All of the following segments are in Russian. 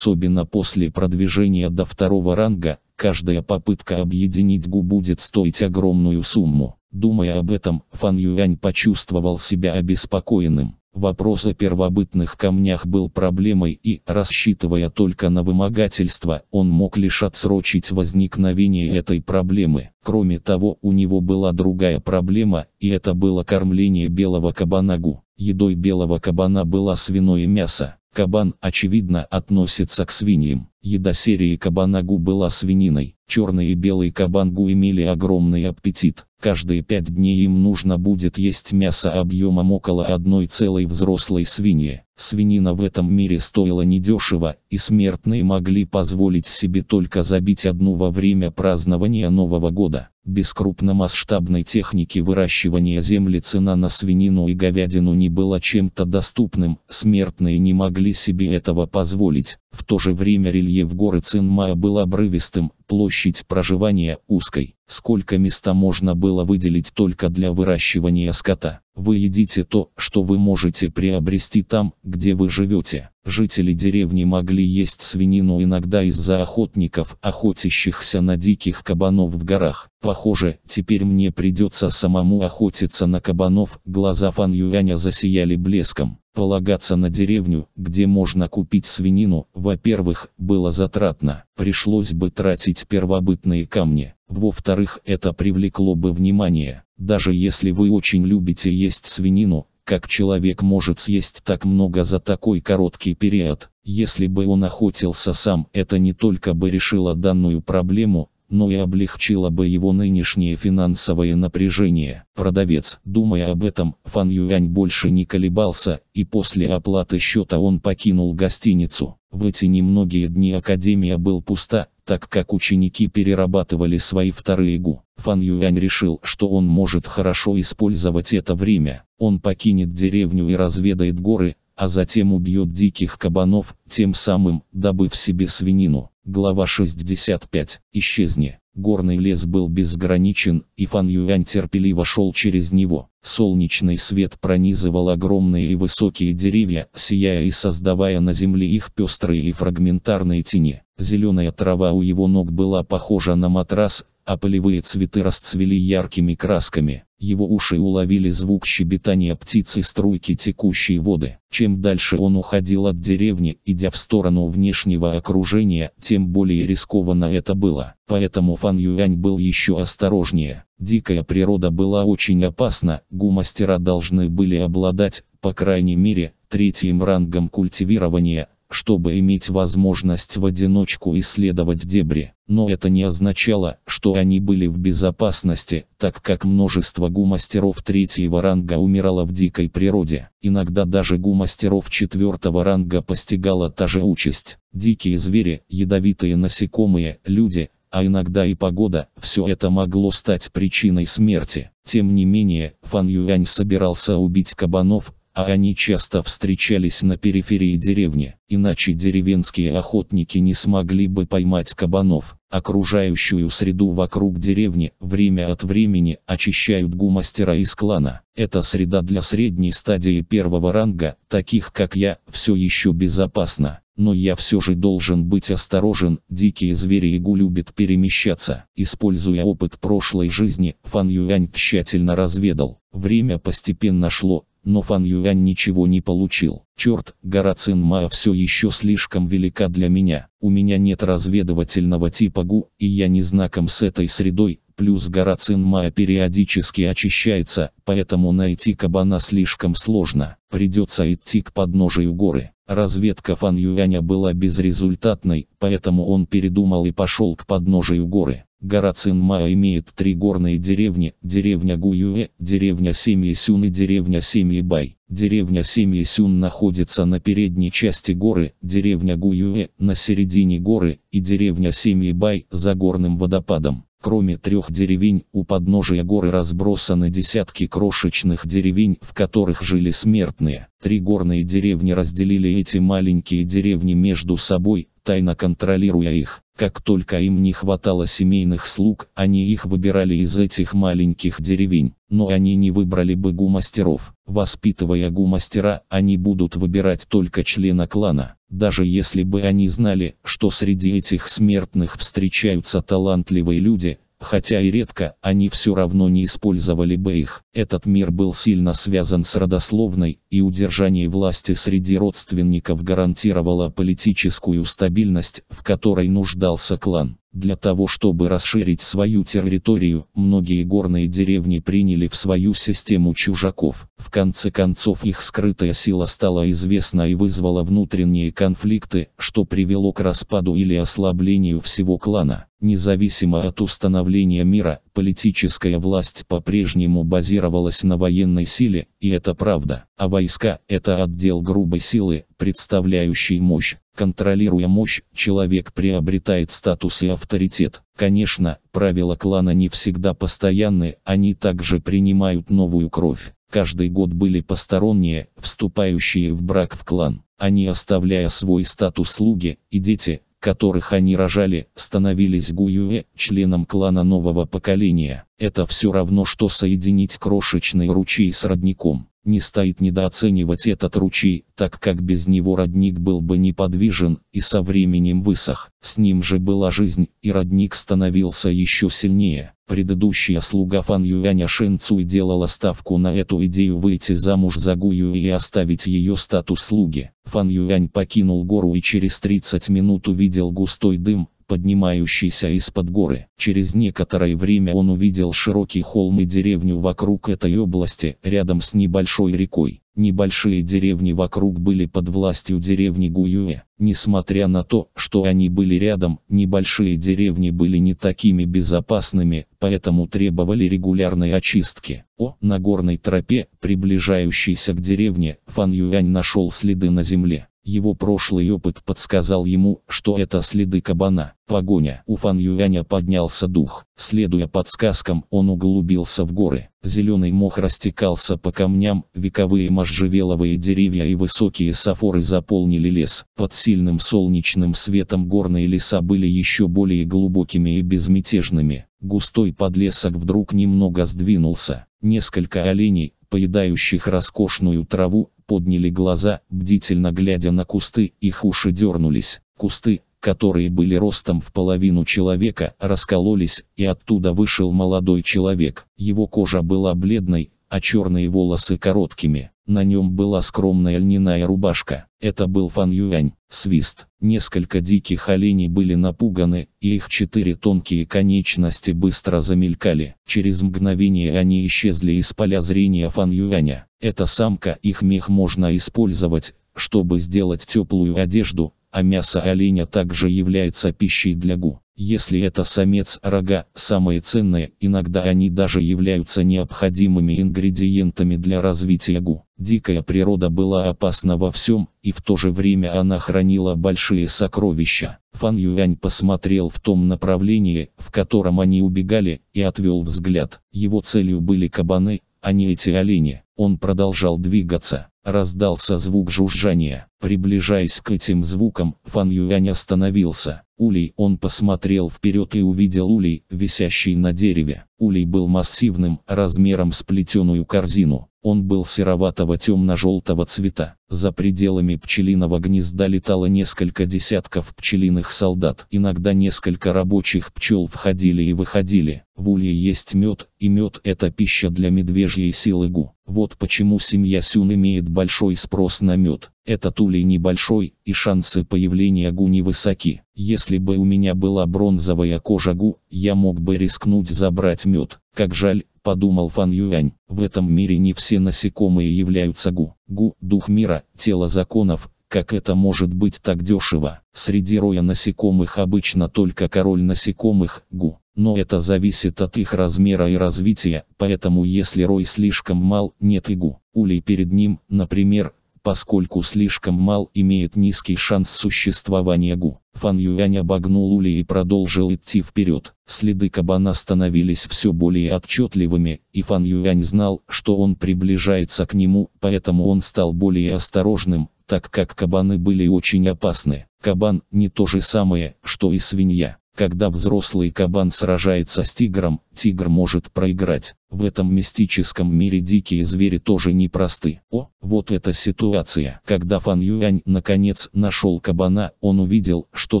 Особенно после продвижения до второго ранга, каждая попытка объединить Гу будет стоить огромную сумму. Думая об этом, Фан Юань почувствовал себя обеспокоенным. Вопрос о первобытных камнях был проблемой и, рассчитывая только на вымогательство, он мог лишь отсрочить возникновение этой проблемы. Кроме того, у него была другая проблема, и это было кормление белого кабана гу. Едой белого кабана было свиное мясо. Кабан, очевидно, относится к свиньям. Еда серии кабанагу была свининой. Черный и белый кабангу имели огромный аппетит. Каждые пять дней им нужно будет есть мясо объемом около одной целой взрослой свиньи. Свинина в этом мире стоила недешево, и смертные могли позволить себе только забить одну во время празднования Нового года. Без крупномасштабной техники выращивания земли цена на свинину и говядину не была чем-то доступным, смертные не могли себе этого позволить. В то же время рельеф горы Цинмая был обрывистым, площадь проживания узкой. Сколько места можно было выделить только для выращивания скота? Вы едите то, что вы можете приобрести там, где вы живете. Жители деревни могли есть свинину иногда из-за охотников, охотящихся на диких кабанов в горах. Похоже, теперь мне придется самому охотиться на кабанов. Глаза Фан Юаня засияли блеском полагаться на деревню, где можно купить свинину, во-первых, было затратно, пришлось бы тратить первобытные камни, во-вторых, это привлекло бы внимание, даже если вы очень любите есть свинину, как человек может съесть так много за такой короткий период, если бы он охотился сам, это не только бы решило данную проблему, но и облегчило бы его нынешнее финансовое напряжение. Продавец, думая об этом, Фан Юань больше не колебался, и после оплаты счета он покинул гостиницу. В эти немногие дни академия был пуста, так как ученики перерабатывали свои вторые гу. Фан Юань решил, что он может хорошо использовать это время. Он покинет деревню и разведает горы, а затем убьет диких кабанов, тем самым, добыв себе свинину. Глава 65. Исчезни. Горный лес был безграничен, и Фан Юань терпеливо шел через него. Солнечный свет пронизывал огромные и высокие деревья, сияя и создавая на земле их пестрые и фрагментарные тени. Зеленая трава у его ног была похожа на матрас, а полевые цветы расцвели яркими красками. Его уши уловили звук щебетания птицы струйки текущей воды. Чем дальше он уходил от деревни, идя в сторону внешнего окружения, тем более рискованно это было. Поэтому Фан Юань был еще осторожнее. Дикая природа была очень опасна, гумастера должны были обладать, по крайней мере, третьим рангом культивирования – чтобы иметь возможность в одиночку исследовать дебри, но это не означало, что они были в безопасности, так как множество гумастеров третьего ранга умирало в дикой природе. Иногда даже гумастеров четвертого ранга постигала та же участь. Дикие звери, ядовитые насекомые, люди, а иногда и погода, все это могло стать причиной смерти. Тем не менее, Фан Юань собирался убить кабанов, а они часто встречались на периферии деревни, иначе деревенские охотники не смогли бы поймать кабанов. Окружающую среду вокруг деревни время от времени очищают гумастера из клана. Эта среда для средней стадии первого ранга, таких как я, все еще безопасна но я все же должен быть осторожен, дикие звери Игу любят перемещаться. Используя опыт прошлой жизни, Фан Юань тщательно разведал. Время постепенно шло, но Фан Юань ничего не получил. Черт, гора Цинмая все еще слишком велика для меня. У меня нет разведывательного типа ГУ, и я не знаком с этой средой, плюс гора Цинмая периодически очищается, поэтому найти кабана слишком сложно. Придется идти к подножию горы. Разведка Фан Юаня была безрезультатной, поэтому он передумал и пошел к подножию горы. Гора Цинмая имеет три горные деревни, деревня Гуюэ, деревня Семьи Сюн и деревня Семьи Бай. Деревня Семьи Сюн находится на передней части горы, деревня Гуюэ на середине горы и деревня Семьи Бай за горным водопадом. Кроме трех деревень, у подножия горы разбросаны десятки крошечных деревень, в которых жили смертные. Три горные деревни разделили эти маленькие деревни между собой, тайно контролируя их. Как только им не хватало семейных слуг, они их выбирали из этих маленьких деревень, но они не выбрали бы гумастеров. Воспитывая гумастера, они будут выбирать только члена клана, даже если бы они знали, что среди этих смертных встречаются талантливые люди, хотя и редко, они все равно не использовали бы их. Этот мир был сильно связан с родословной, и удержание власти среди родственников гарантировало политическую стабильность, в которой нуждался клан. Для того чтобы расширить свою территорию, многие горные деревни приняли в свою систему чужаков. В конце концов их скрытая сила стала известна и вызвала внутренние конфликты, что привело к распаду или ослаблению всего клана. Независимо от установления мира, политическая власть по-прежнему базировалась базировалась на военной силе, и это правда. А войска – это отдел грубой силы, представляющий мощь. Контролируя мощь, человек приобретает статус и авторитет. Конечно, правила клана не всегда постоянны, они также принимают новую кровь. Каждый год были посторонние, вступающие в брак в клан. Они, оставляя свой статус слуги и дети, которых они рожали, становились Гуюэ, членом клана нового поколения. Это все равно, что соединить крошечный ручей с родником. Не стоит недооценивать этот ручей, так как без него родник был бы неподвижен и со временем высох. С ним же была жизнь, и родник становился еще сильнее. Предыдущая слуга Фан Юаня Шэн Цуй делала ставку на эту идею выйти замуж за Гую и оставить ее статус слуги. Фан Юань покинул гору и через 30 минут увидел густой дым, поднимающийся из-под горы. Через некоторое время он увидел широкий холм и деревню вокруг этой области, рядом с небольшой рекой. Небольшие деревни вокруг были под властью деревни Гуюэ. Несмотря на то, что они были рядом, небольшие деревни были не такими безопасными, поэтому требовали регулярной очистки. О, на горной тропе, приближающейся к деревне, Фан Юань нашел следы на земле. Его прошлый опыт подсказал ему, что это следы кабана. Погоня. У Фан Юаня поднялся дух. Следуя подсказкам, он углубился в горы. Зеленый мох растекался по камням, вековые можжевеловые деревья и высокие сафоры заполнили лес. Под сильным солнечным светом горные леса были еще более глубокими и безмятежными. Густой подлесок вдруг немного сдвинулся. Несколько оленей, поедающих роскошную траву, подняли глаза, бдительно глядя на кусты, их уши дернулись. Кусты, которые были ростом в половину человека, раскололись, и оттуда вышел молодой человек. Его кожа была бледной, а черные волосы короткими. На нем была скромная льняная рубашка. Это был Фан Юань. Свист. Несколько диких оленей были напуганы, и их четыре тонкие конечности быстро замелькали. Через мгновение они исчезли из поля зрения Фан Юаня. Это самка, их мех можно использовать, чтобы сделать теплую одежду, а мясо оленя также является пищей для гу. Если это самец, рога – самые ценные, иногда они даже являются необходимыми ингредиентами для развития гу. Дикая природа была опасна во всем, и в то же время она хранила большие сокровища. Фан Юань посмотрел в том направлении, в котором они убегали, и отвел взгляд. Его целью были кабаны, а не эти олени. Он продолжал двигаться. Раздался звук жужжания. Приближаясь к этим звукам, Фан Юань остановился. Улей, он посмотрел вперед и увидел улей, висящий на дереве. Улей был массивным, размером с плетеную корзину. Он был сероватого темно-желтого цвета. За пределами пчелиного гнезда летало несколько десятков пчелиных солдат. Иногда несколько рабочих пчел входили и выходили. В улье есть мед, и мед – это пища для медвежьей силы гу. Вот почему семья Сюн имеет большой спрос на мед. Этот улей небольшой, и шансы появления гу невысоки. Если бы у меня была бронзовая кожа гу, я мог бы рискнуть забрать мед. Как жаль, подумал Фан Юань. В этом мире не все насекомые являются гу. Гу – дух мира, тело законов, как это может быть так дешево? Среди роя насекомых обычно только король насекомых, гу. Но это зависит от их размера и развития, поэтому если рой слишком мал, нет и гу. Улей перед ним, например, поскольку слишком мал имеет низкий шанс существования Гу. Фан Юань обогнул Ули и продолжил идти вперед. Следы кабана становились все более отчетливыми, и Фан Юань знал, что он приближается к нему, поэтому он стал более осторожным, так как кабаны были очень опасны. Кабан не то же самое, что и свинья. Когда взрослый кабан сражается с тигром, тигр может проиграть. В этом мистическом мире дикие звери тоже непросты. О, вот эта ситуация. Когда Фан Юань наконец нашел кабана, он увидел, что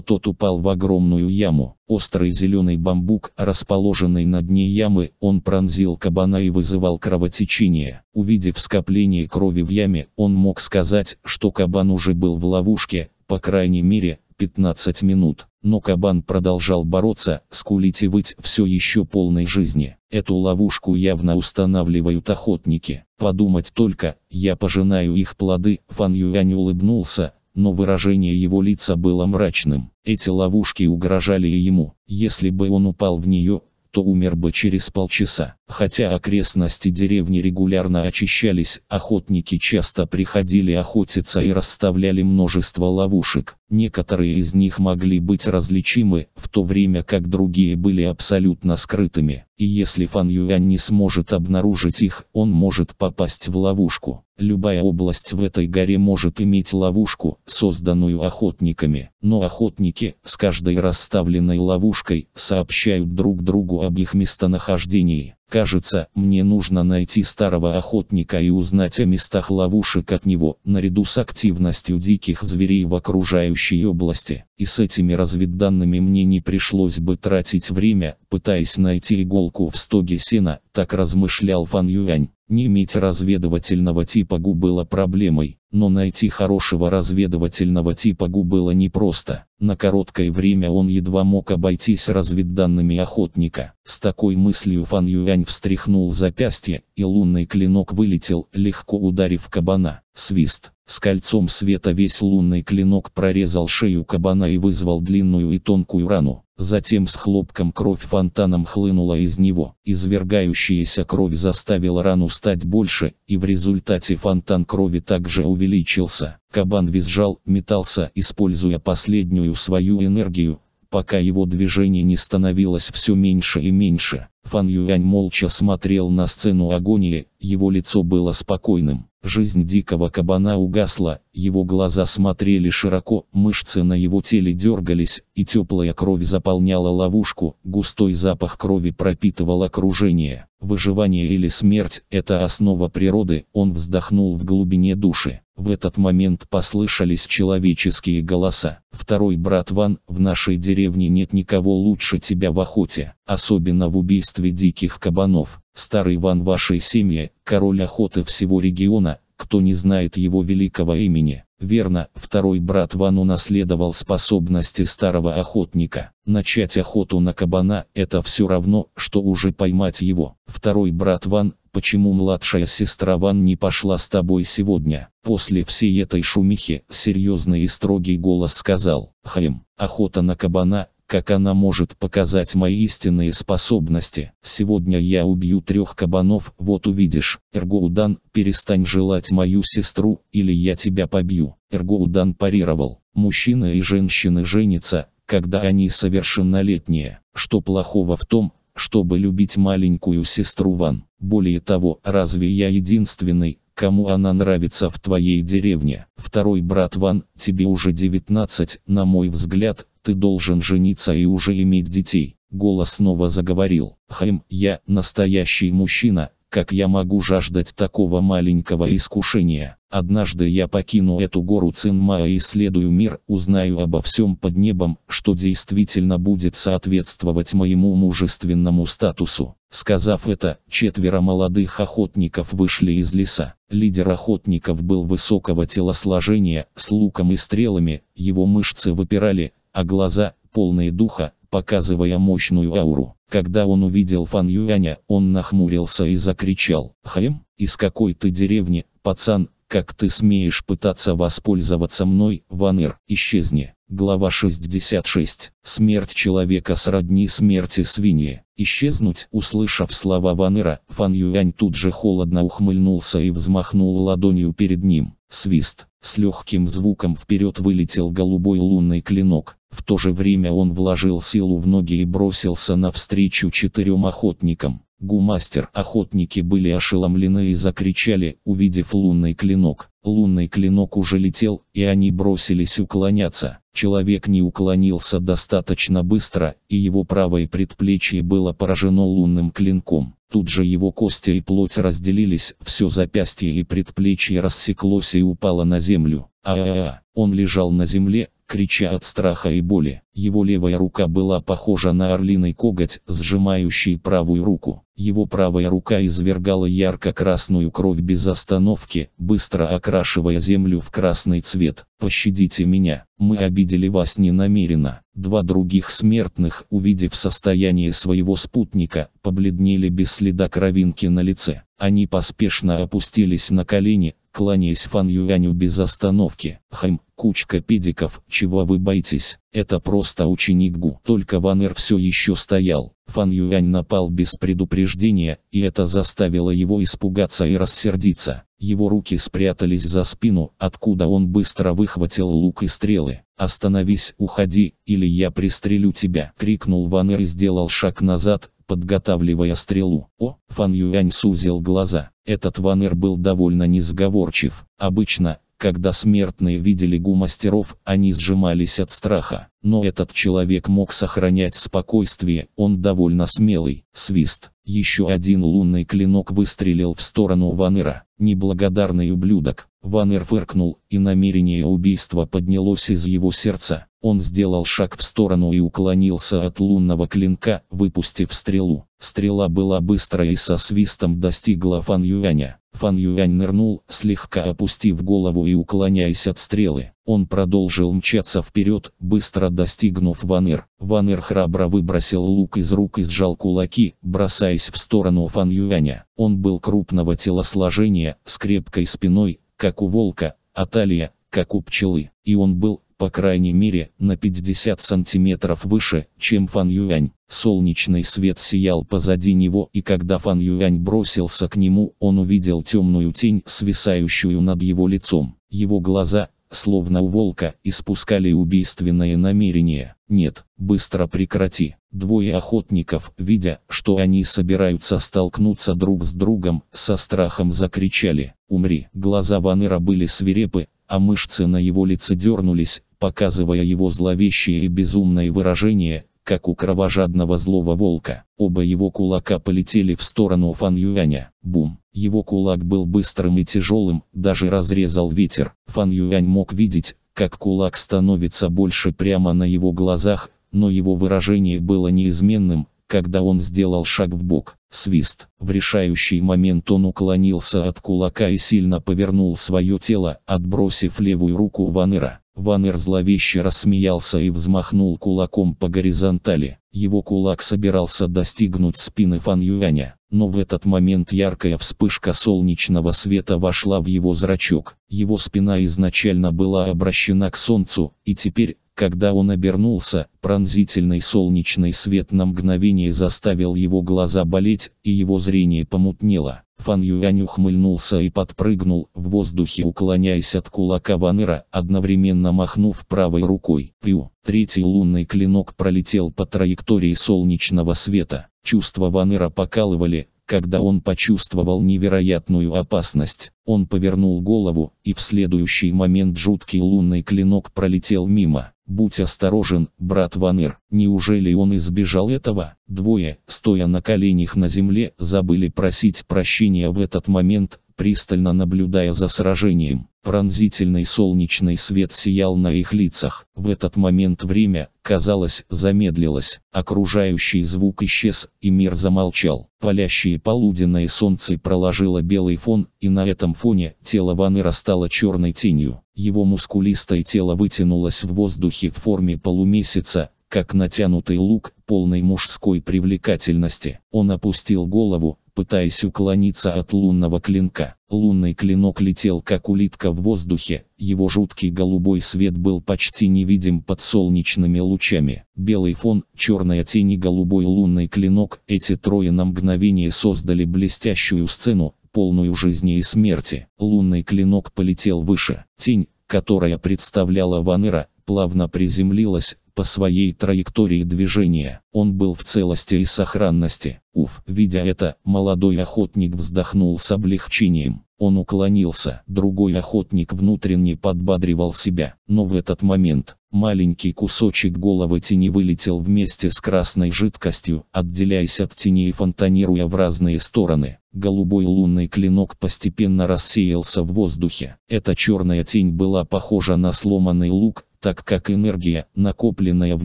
тот упал в огромную яму. Острый зеленый бамбук, расположенный на дне ямы, он пронзил кабана и вызывал кровотечение. Увидев скопление крови в яме, он мог сказать, что кабан уже был в ловушке, по крайней мере, 15 минут, но кабан продолжал бороться, скулить и выть все еще полной жизни. Эту ловушку явно устанавливают охотники. Подумать только, я пожинаю их плоды, Фан Юань улыбнулся, но выражение его лица было мрачным. Эти ловушки угрожали и ему. Если бы он упал в нее, то умер бы через полчаса. Хотя окрестности деревни регулярно очищались, охотники часто приходили охотиться и расставляли множество ловушек. Некоторые из них могли быть различимы, в то время как другие были абсолютно скрытыми. И если Фан Юань не сможет обнаружить их, он может попасть в ловушку. Любая область в этой горе может иметь ловушку, созданную охотниками. Но охотники, с каждой расставленной ловушкой, сообщают друг другу об их местонахождении. Кажется, мне нужно найти старого охотника и узнать о местах ловушек от него, наряду с активностью диких зверей в окружающей области и с этими разведданными мне не пришлось бы тратить время, пытаясь найти иголку в стоге сена, так размышлял Фан Юань. Не иметь разведывательного типа ГУ было проблемой, но найти хорошего разведывательного типа ГУ было непросто. На короткое время он едва мог обойтись разведданными охотника. С такой мыслью Фан Юань встряхнул запястье, и лунный клинок вылетел, легко ударив кабана. Свист. С кольцом света весь лунный клинок прорезал шею кабана и вызвал длинную и тонкую рану. Затем с хлопком кровь фонтаном хлынула из него. Извергающаяся кровь заставила рану стать больше, и в результате фонтан крови также увеличился. Кабан визжал, метался, используя последнюю свою энергию, пока его движение не становилось все меньше и меньше. Фан Юань молча смотрел на сцену агонии, его лицо было спокойным. Жизнь дикого кабана угасла, его глаза смотрели широко, мышцы на его теле дергались, и теплая кровь заполняла ловушку, густой запах крови пропитывал окружение. Выживание или смерть – это основа природы, он вздохнул в глубине души. В этот момент послышались человеческие голоса. «Второй брат Ван, в нашей деревне нет никого лучше тебя в охоте, особенно в убийстве диких кабанов. Старый Иван вашей семьи, король охоты всего региона, кто не знает его великого имени. Верно, второй брат Ван унаследовал способности старого охотника. Начать охоту на кабана – это все равно, что уже поймать его. Второй брат Ван, почему младшая сестра Ван не пошла с тобой сегодня? После всей этой шумихи серьезный и строгий голос сказал, Хайм, охота на кабана – как она может показать мои истинные способности. Сегодня я убью трех кабанов, вот увидишь. Эргоудан, перестань желать мою сестру, или я тебя побью. Эргоудан парировал. Мужчины и женщины женятся, когда они совершеннолетние. Что плохого в том, чтобы любить маленькую сестру Ван? Более того, разве я единственный, кому она нравится в твоей деревне. Второй брат Ван, тебе уже 19, на мой взгляд, ты должен жениться и уже иметь детей. Голос снова заговорил. Хэм, я настоящий мужчина, как я могу жаждать такого маленького искушения? Однажды я покину эту гору Цинмая и исследую мир, узнаю обо всем под небом, что действительно будет соответствовать моему мужественному статусу. Сказав это, четверо молодых охотников вышли из леса. Лидер охотников был высокого телосложения, с луком и стрелами, его мышцы выпирали, а глаза, полные духа, показывая мощную ауру. Когда он увидел Фан Юаня, он нахмурился и закричал. «Хэм, из какой ты деревни, пацан, как ты смеешь пытаться воспользоваться мной, Ванер, исчезни». Глава 66. Смерть человека сродни смерти свиньи. Исчезнуть, услышав слова Ванера, Фан Юань тут же холодно ухмыльнулся и взмахнул ладонью перед ним. Свист. С легким звуком вперед вылетел голубой лунный клинок. В то же время он вложил силу в ноги и бросился навстречу четырем охотникам. Гумастер охотники были ошеломлены и закричали, увидев лунный клинок. Лунный клинок уже летел, и они бросились уклоняться. Человек не уклонился достаточно быстро, и его правое предплечье было поражено лунным клинком. Тут же его кости и плоть разделились, все запястье и предплечье рассеклось и упало на землю. А-а-а, он лежал на земле, крича от страха и боли. Его левая рука была похожа на орлиный коготь, сжимающий правую руку. Его правая рука извергала ярко-красную кровь без остановки, быстро окрашивая землю в красный цвет. «Пощадите меня, мы обидели вас не намеренно». Два других смертных, увидев состояние своего спутника, побледнели без следа кровинки на лице. Они поспешно опустились на колени, кланяясь Фан Юаню без остановки. Хэм, Кучка педиков, чего вы боитесь, это просто ученик Гу. Только Ванер все еще стоял. Фан Юань напал без предупреждения, и это заставило его испугаться и рассердиться. Его руки спрятались за спину, откуда он быстро выхватил лук и стрелы. «Остановись, уходи, или я пристрелю тебя!» — крикнул Ванер и сделал шаг назад, подготавливая стрелу. О, Фан Юань сузил глаза. Этот Ванер был довольно несговорчив. Обычно, когда смертные видели гумастеров, они сжимались от страха. Но этот человек мог сохранять спокойствие, он довольно смелый. Свист. Еще один лунный клинок выстрелил в сторону Ванера. Неблагодарный ублюдок. Ванер фыркнул, и намерение убийства поднялось из его сердца. Он сделал шаг в сторону и уклонился от лунного клинка, выпустив стрелу. Стрела была быстрая и со свистом достигла Фан Юаня. Фан Юань нырнул, слегка опустив голову и уклоняясь от стрелы. Он продолжил мчаться вперед, быстро достигнув Ванер. Ванер храбро выбросил лук из рук и сжал кулаки, бросаясь в сторону Фан Юаня. Он был крупного телосложения, с крепкой спиной, как у волка, а талия, как у пчелы. И он был по крайней мере, на 50 сантиметров выше, чем Фан Юань. Солнечный свет сиял позади него, и когда Фан Юань бросился к нему, он увидел темную тень, свисающую над его лицом. Его глаза, словно у волка, испускали убийственное намерение. «Нет, быстро прекрати». Двое охотников, видя, что они собираются столкнуться друг с другом, со страхом закричали «Умри!». Глаза Ванера были свирепы, а мышцы на его лице дернулись, показывая его зловещее и безумное выражение, как у кровожадного злого волка. Оба его кулака полетели в сторону Фан Юаня. Бум! Его кулак был быстрым и тяжелым, даже разрезал ветер. Фан Юань мог видеть, как кулак становится больше прямо на его глазах, но его выражение было неизменным, когда он сделал шаг в бок. Свист. В решающий момент он уклонился от кулака и сильно повернул свое тело, отбросив левую руку Ваныра. Ванер зловеще рассмеялся и взмахнул кулаком по горизонтали. Его кулак собирался достигнуть спины Фан Юаня, но в этот момент яркая вспышка солнечного света вошла в его зрачок. Его спина изначально была обращена к солнцу, и теперь, когда он обернулся, пронзительный солнечный свет на мгновение заставил его глаза болеть, и его зрение помутнело. Фан Юань ухмыльнулся и подпрыгнул в воздухе, уклоняясь от кулака Ванера, одновременно махнув правой рукой. Пью. Третий лунный клинок пролетел по траектории солнечного света. Чувства Ванера покалывали, когда он почувствовал невероятную опасность, он повернул голову, и в следующий момент жуткий лунный клинок пролетел мимо. «Будь осторожен, брат Ванер, неужели он избежал этого?» Двое, стоя на коленях на земле, забыли просить прощения в этот момент, пристально наблюдая за сражением. Пронзительный солнечный свет сиял на их лицах. В этот момент время, казалось, замедлилось. Окружающий звук исчез, и мир замолчал. Палящее полуденное солнце проложило белый фон, и на этом фоне тело Ванера стало черной тенью. Его мускулистое тело вытянулось в воздухе в форме полумесяца, как натянутый лук, полный мужской привлекательности. Он опустил голову, пытаясь уклониться от лунного клинка. Лунный клинок летел как улитка в воздухе, его жуткий голубой свет был почти невидим под солнечными лучами. Белый фон, черная тень и голубой лунный клинок, эти трое на мгновение создали блестящую сцену, полную жизни и смерти. Лунный клинок полетел выше. Тень, которая представляла Ванера, плавно приземлилась, по своей траектории движения. Он был в целости и сохранности. Уф, видя это, молодой охотник вздохнул с облегчением. Он уклонился. Другой охотник внутренне подбадривал себя. Но в этот момент, маленький кусочек головы тени вылетел вместе с красной жидкостью, отделяясь от тени и фонтанируя в разные стороны. Голубой лунный клинок постепенно рассеялся в воздухе. Эта черная тень была похожа на сломанный лук, так как энергия, накопленная в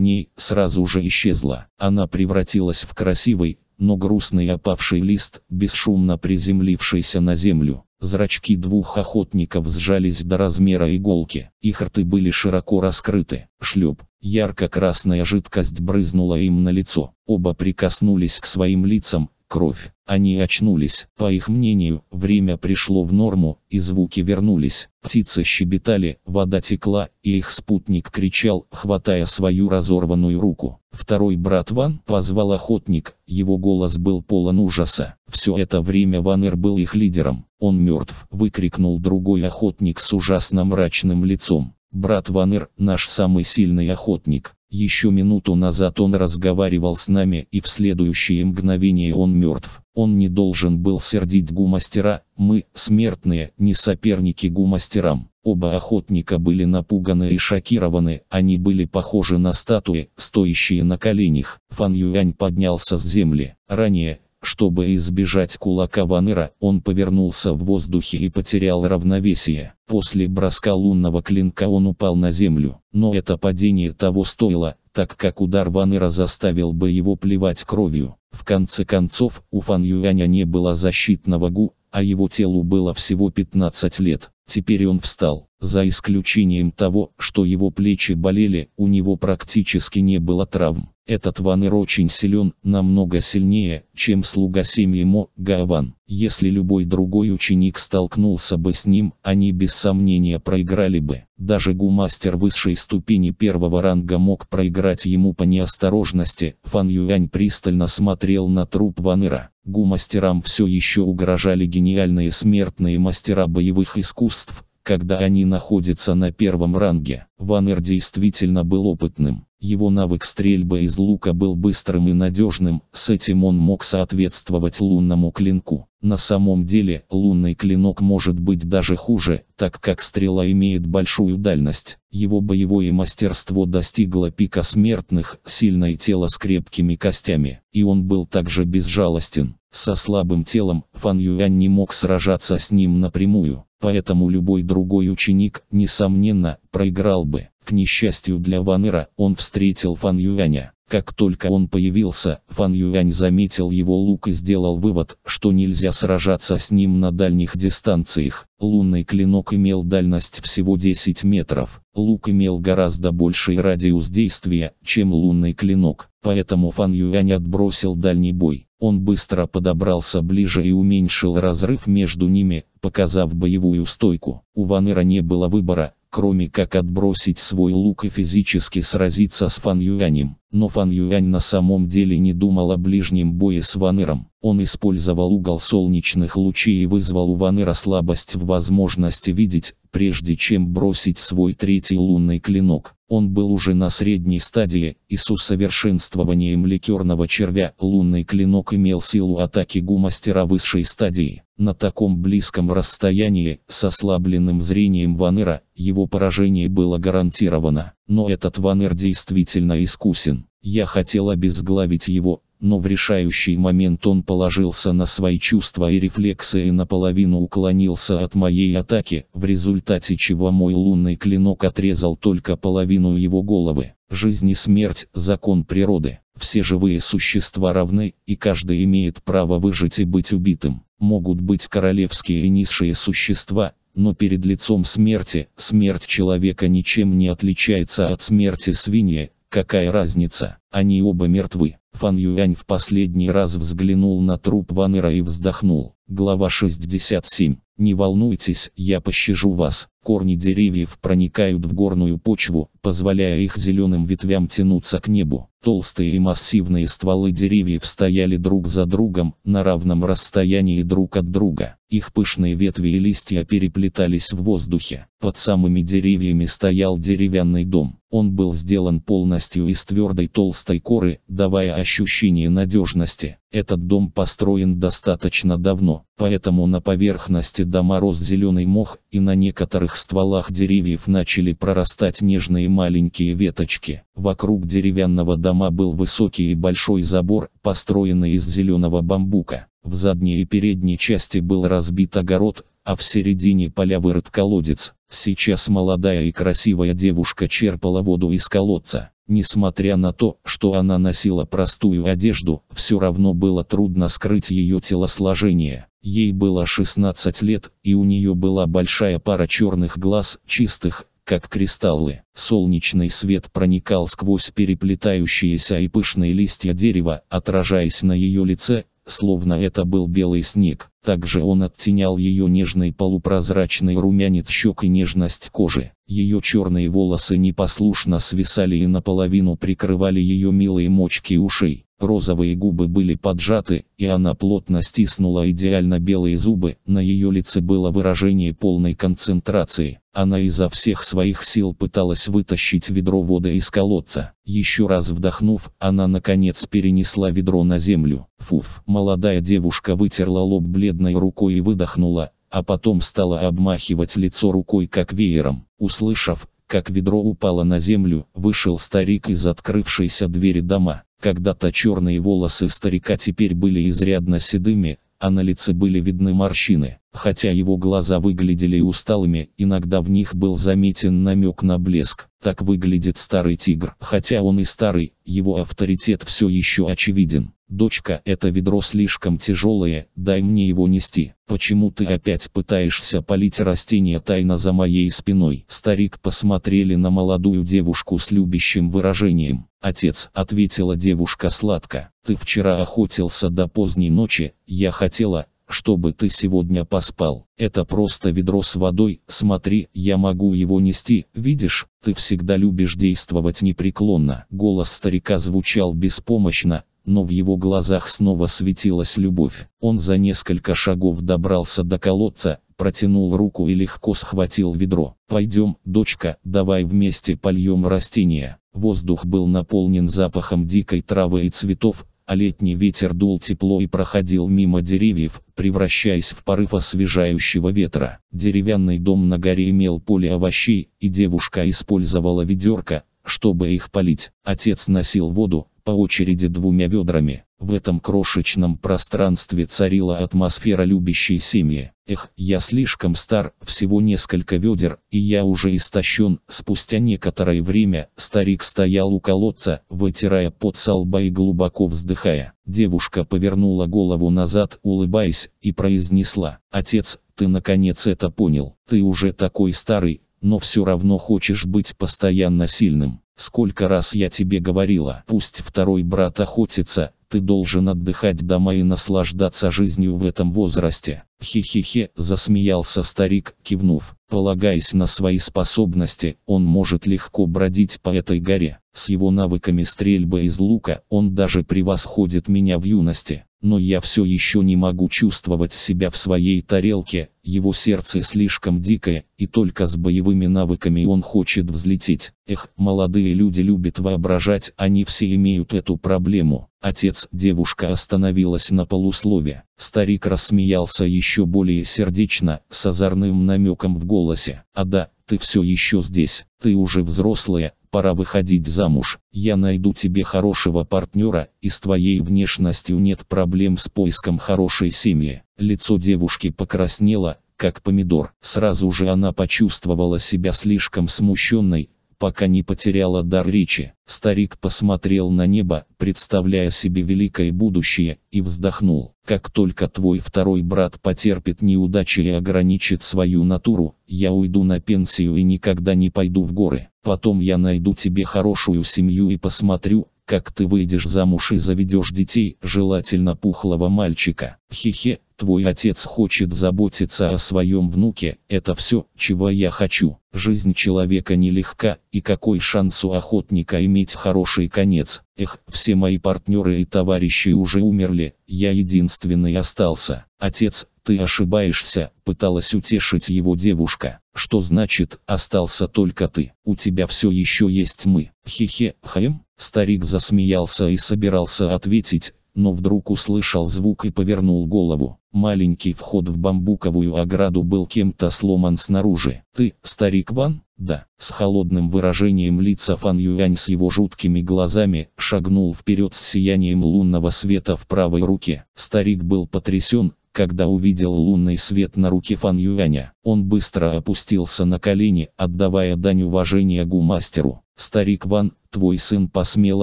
ней, сразу же исчезла. Она превратилась в красивый, но грустный опавший лист, бесшумно приземлившийся на землю. Зрачки двух охотников сжались до размера иголки, их рты были широко раскрыты. Шлеп, ярко-красная жидкость брызнула им на лицо. Оба прикоснулись к своим лицам, кровь. Они очнулись. По их мнению, время пришло в норму, и звуки вернулись. Птицы щебетали, вода текла, и их спутник кричал, хватая свою разорванную руку. Второй брат Ван позвал охотник, его голос был полон ужаса. Все это время Ванер был их лидером. Он мертв, выкрикнул другой охотник с ужасно мрачным лицом. Брат Ванер, наш самый сильный охотник. Еще минуту назад он разговаривал с нами, и в следующее мгновение он мертв. Он не должен был сердить гумастера, мы, смертные, не соперники гумастерам. Оба охотника были напуганы и шокированы, они были похожи на статуи, стоящие на коленях. Фан Юань поднялся с земли. Ранее, чтобы избежать кулака Ванера, он повернулся в воздухе и потерял равновесие. После броска лунного клинка он упал на землю, но это падение того стоило, так как удар Ванера заставил бы его плевать кровью. В конце концов, у Фан Юаня не было защитного гу, а его телу было всего 15 лет. Теперь он встал. За исключением того, что его плечи болели, у него практически не было травм. Этот Ванер очень силен, намного сильнее, чем слуга семьи Мо, Гаван. Если любой другой ученик столкнулся бы с ним, они без сомнения проиграли бы. Даже гумастер высшей ступени первого ранга мог проиграть ему по неосторожности. Фан Юань пристально смотрел на труп Ванера. Гумастерам все еще угрожали гениальные смертные мастера боевых искусств, когда они находятся на первом ранге. Ваннер действительно был опытным. Его навык стрельбы из лука был быстрым и надежным, с этим он мог соответствовать лунному клинку. На самом деле, лунный клинок может быть даже хуже, так как стрела имеет большую дальность. Его боевое мастерство достигло пика смертных, сильное тело с крепкими костями, и он был также безжалостен. Со слабым телом Фан Юань не мог сражаться с ним напрямую, поэтому любой другой ученик, несомненно, проиграл бы. К несчастью для Ванера, он встретил Фан Юаня. Как только он появился, Фан Юань заметил его лук и сделал вывод, что нельзя сражаться с ним на дальних дистанциях. Лунный клинок имел дальность всего 10 метров. Лук имел гораздо больший радиус действия, чем лунный клинок, поэтому Фан Юань отбросил дальний бой. Он быстро подобрался ближе и уменьшил разрыв между ними, показав боевую стойку. У Ванера не было выбора, кроме как отбросить свой лук и физически сразиться с Фан Юанем. Но Фан Юань на самом деле не думал о ближнем бое с Ваныром. Он использовал угол солнечных лучей и вызвал у Ваныра слабость в возможности видеть, прежде чем бросить свой третий лунный клинок. Он был уже на средней стадии, и с усовершенствованием ликерного червя лунный клинок имел силу атаки гумастера высшей стадии. На таком близком расстоянии, с ослабленным зрением Ванера, его поражение было гарантировано. Но этот Ванер действительно искусен. Я хотел обезглавить его, но в решающий момент он положился на свои чувства и рефлексы и наполовину уклонился от моей атаки, в результате чего мой лунный клинок отрезал только половину его головы. Жизнь и смерть – закон природы. Все живые существа равны, и каждый имеет право выжить и быть убитым могут быть королевские и низшие существа, но перед лицом смерти, смерть человека ничем не отличается от смерти свиньи, какая разница, они оба мертвы. Фан Юань в последний раз взглянул на труп Ванера и вздохнул. Глава 67. Не волнуйтесь, я пощажу вас. Корни деревьев проникают в горную почву, позволяя их зеленым ветвям тянуться к небу. Толстые и массивные стволы деревьев стояли друг за другом, на равном расстоянии друг от друга. Их пышные ветви и листья переплетались в воздухе. Под самыми деревьями стоял деревянный дом. Он был сделан полностью из твердой толстой коры, давая ощущение надежности. Этот дом построен достаточно давно, поэтому на поверхности дома рос зеленый мох, и на некоторых стволах деревьев начали прорастать нежные маленькие веточки. Вокруг деревянного дома был высокий и большой забор, построенный из зеленого бамбука. В задней и передней части был разбит огород, а в середине поля вырыт колодец. Сейчас молодая и красивая девушка черпала воду из колодца. Несмотря на то, что она носила простую одежду, все равно было трудно скрыть ее телосложение. Ей было 16 лет, и у нее была большая пара черных глаз, чистых, как кристаллы. Солнечный свет проникал сквозь переплетающиеся и пышные листья дерева, отражаясь на ее лице, словно это был белый снег. Также он оттенял ее нежный полупрозрачный румянец щек и нежность кожи. Ее черные волосы непослушно свисали и наполовину прикрывали ее милые мочки ушей. Розовые губы были поджаты, и она плотно стиснула идеально белые зубы, на ее лице было выражение полной концентрации. Она изо всех своих сил пыталась вытащить ведро воды из колодца. Еще раз вдохнув, она наконец перенесла ведро на землю. Фуф. Молодая девушка вытерла лоб бледной рукой и выдохнула, а потом стала обмахивать лицо рукой как веером. Услышав, как ведро упало на землю, вышел старик из открывшейся двери дома. Когда-то черные волосы старика теперь были изрядно седыми, а на лице были видны морщины. Хотя его глаза выглядели усталыми, иногда в них был заметен намек на блеск. Так выглядит старый тигр. Хотя он и старый, его авторитет все еще очевиден. «Дочка, это ведро слишком тяжелое, дай мне его нести. Почему ты опять пытаешься полить растение тайно за моей спиной?» Старик посмотрели на молодую девушку с любящим выражением. «Отец», — ответила девушка сладко, — «ты вчера охотился до поздней ночи, я хотела, чтобы ты сегодня поспал. Это просто ведро с водой, смотри, я могу его нести, видишь, ты всегда любишь действовать непреклонно. Голос старика звучал беспомощно, но в его глазах снова светилась любовь. Он за несколько шагов добрался до колодца, протянул руку и легко схватил ведро. «Пойдем, дочка, давай вместе польем растения». Воздух был наполнен запахом дикой травы и цветов, а летний ветер дул тепло и проходил мимо деревьев, превращаясь в порыв освежающего ветра. Деревянный дом на горе имел поле овощей, и девушка использовала ведерко, чтобы их полить. Отец носил воду, по очереди двумя ведрами. В этом крошечном пространстве царила атмосфера любящей семьи. Эх, я слишком стар, всего несколько ведер, и я уже истощен. Спустя некоторое время старик стоял у колодца, вытирая пот со лба и глубоко вздыхая. Девушка повернула голову назад, улыбаясь, и произнесла. «Отец, ты наконец это понял. Ты уже такой старый, но все равно хочешь быть постоянно сильным. Сколько раз я тебе говорила, пусть второй брат охотится, ты должен отдыхать дома и наслаждаться жизнью в этом возрасте. Хи-хи-хи, засмеялся старик, кивнув. Полагаясь на свои способности, он может легко бродить по этой горе. С его навыками стрельбы из лука он даже превосходит меня в юности. Но я все еще не могу чувствовать себя в своей тарелке, его сердце слишком дикое, и только с боевыми навыками он хочет взлететь. Эх, молодые люди любят воображать, они все имеют эту проблему. Отец, девушка остановилась на полуслове. Старик рассмеялся еще более сердечно, с озорным намеком в голосе. «А да, ты все еще здесь, ты уже взрослая, пора выходить замуж. Я найду тебе хорошего партнера, и с твоей внешностью нет проблем с поиском хорошей семьи». Лицо девушки покраснело, как помидор. Сразу же она почувствовала себя слишком смущенной, пока не потеряла дар речи. Старик посмотрел на небо, представляя себе великое будущее, и вздохнул. «Как только твой второй брат потерпит неудачи и ограничит свою натуру, я уйду на пенсию и никогда не пойду в горы. Потом я найду тебе хорошую семью и посмотрю, как ты выйдешь замуж и заведешь детей, желательно пухлого мальчика. Хе-хе, твой отец хочет заботиться о своем внуке, это все, чего я хочу. Жизнь человека нелегка, и какой шанс у охотника иметь хороший конец. Эх, все мои партнеры и товарищи уже умерли, я единственный остался. Отец, ты ошибаешься, пыталась утешить его девушка. Что значит, остался только ты, у тебя все еще есть мы. Хе-хе, хэм? Старик засмеялся и собирался ответить, но вдруг услышал звук и повернул голову. Маленький вход в бамбуковую ограду был кем-то сломан снаружи. «Ты, старик Ван?» «Да». С холодным выражением лица Фан Юань с его жуткими глазами шагнул вперед с сиянием лунного света в правой руке. Старик был потрясен, когда увидел лунный свет на руке Фан Юаня. Он быстро опустился на колени, отдавая дань уважения гумастеру. «Старик Ван, твой сын посмел